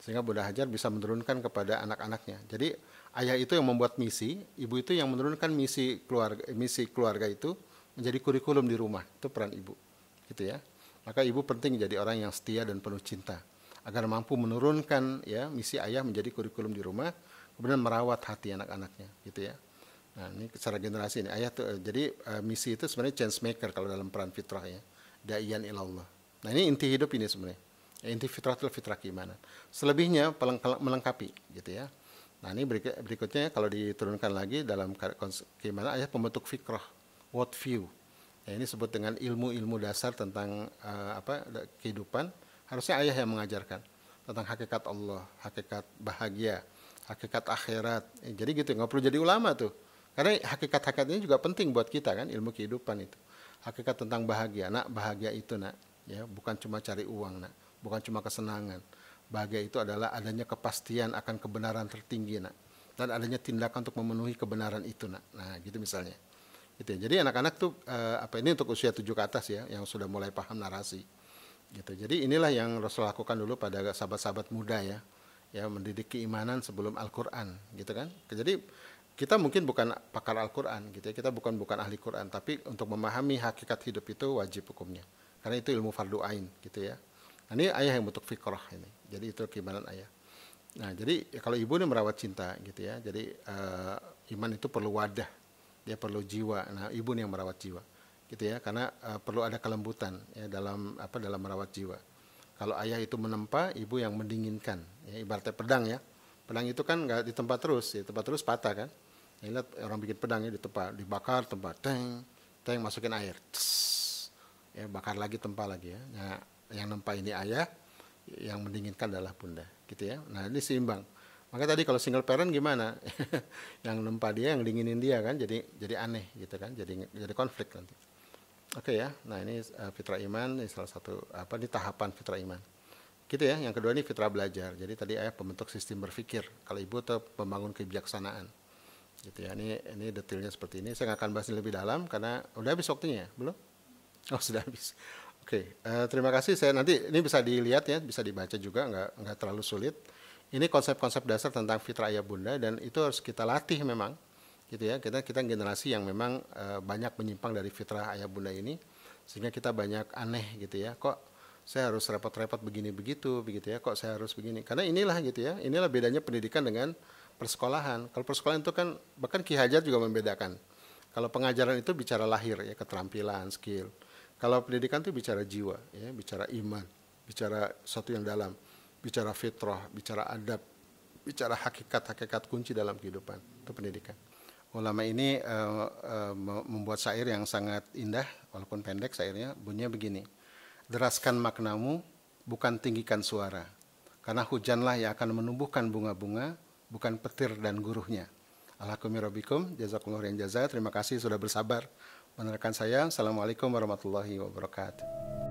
sehingga Bunda Hajar bisa menurunkan kepada anak-anaknya. Jadi ayah itu yang membuat misi, ibu itu yang menurunkan misi keluarga misi keluarga itu menjadi kurikulum di rumah. Itu peran ibu. Gitu ya. Maka ibu penting jadi orang yang setia dan penuh cinta agar mampu menurunkan ya misi ayah menjadi kurikulum di rumah, kemudian merawat hati anak-anaknya, gitu ya. Nah, ini secara generasi ini ayah tuh eh, jadi uh, misi itu sebenarnya change maker kalau dalam peran fitrah ya. Da'iyan ilallah. Nah, ini inti hidup ini sebenarnya. Inti fitrah fitratul fitrah keimanan selebihnya melengkapi gitu ya nah ini berikutnya kalau diturunkan lagi dalam keimanan ayat pembentuk fikrah what view ya, ini disebut dengan ilmu-ilmu dasar tentang uh, apa kehidupan harusnya ayah yang mengajarkan tentang hakikat Allah hakikat bahagia hakikat akhirat ya, jadi gitu nggak perlu jadi ulama tuh karena hakikat-hakikat ini juga penting buat kita kan ilmu kehidupan itu hakikat tentang bahagia nak bahagia itu nak ya bukan cuma cari uang nak bukan cuma kesenangan. Bahagia itu adalah adanya kepastian akan kebenaran tertinggi, nak. Dan adanya tindakan untuk memenuhi kebenaran itu, nak. Nah, gitu misalnya. Gitu ya. Jadi anak-anak tuh eh, apa ini untuk usia tujuh ke atas ya, yang sudah mulai paham narasi. Gitu. Jadi inilah yang Rasul lakukan dulu pada sahabat-sahabat muda ya. Ya, mendidik keimanan sebelum Al-Qur'an, gitu kan. Jadi kita mungkin bukan pakar Al-Quran gitu ya, kita bukan bukan ahli Quran, tapi untuk memahami hakikat hidup itu wajib hukumnya. Karena itu ilmu fardu ain gitu ya. Nah, ini ayah yang butuh fikroh ini. Jadi itu keimanan ayah. Nah, jadi ya kalau ibu ini merawat cinta gitu ya. Jadi uh, iman itu perlu wadah. Dia perlu jiwa. Nah, ibu ini yang merawat jiwa. Gitu ya, karena uh, perlu ada kelembutan ya dalam apa dalam merawat jiwa. Kalau ayah itu menempa, ibu yang mendinginkan. Ya, ibaratnya pedang ya. Pedang itu kan nggak di tempat terus, ya, tempat terus patah kan. Ya, lihat orang bikin pedangnya di tempat dibakar tempat, teng, teng masukin air, Tss, ya bakar lagi tempat lagi ya. Nah, yang nempa ini ayah, yang mendinginkan adalah bunda, gitu ya. Nah ini seimbang. Maka tadi kalau single parent gimana? yang nempa dia, yang dinginin dia kan, jadi jadi aneh gitu kan, jadi jadi konflik nanti. Oke okay, ya, nah ini uh, fitrah iman, ini salah satu apa ini tahapan fitrah iman. Gitu ya. Yang kedua ini fitrah belajar. Jadi tadi ayah pembentuk sistem berpikir. Kalau ibu tuh pembangun kebijaksanaan gitu ya ini ini detailnya seperti ini saya nggak akan bahas lebih dalam karena udah habis waktunya belum oh sudah habis Oke, okay. uh, eh, terima kasih. Saya nanti ini bisa dilihat ya, bisa dibaca juga, nggak nggak terlalu sulit. Ini konsep-konsep dasar tentang fitrah ayah bunda dan itu harus kita latih memang, gitu ya. Kita kita generasi yang memang uh, banyak menyimpang dari fitrah ayah bunda ini, sehingga kita banyak aneh gitu ya. Kok saya harus repot-repot begini begitu, begitu ya? Kok saya harus begini? Karena inilah gitu ya. Inilah bedanya pendidikan dengan persekolahan. Kalau persekolahan itu kan bahkan Ki Hajar juga membedakan. Kalau pengajaran itu bicara lahir ya, keterampilan, skill kalau pendidikan itu bicara jiwa, ya, bicara iman, bicara sesuatu yang dalam, bicara fitrah, bicara adab, bicara hakikat-hakikat kunci dalam kehidupan. Itu pendidikan. Ulama ini uh, uh, membuat syair yang sangat indah, walaupun pendek syairnya, bunyinya begini. Deraskan maknamu, bukan tinggikan suara. Karena hujanlah yang akan menumbuhkan bunga-bunga, bukan petir dan guruhnya. Alhamdulillah jazakumullah jaza. Terima kasih sudah bersabar. Menerangkan saya, Assalamualaikum warahmatullahi wabarakatuh.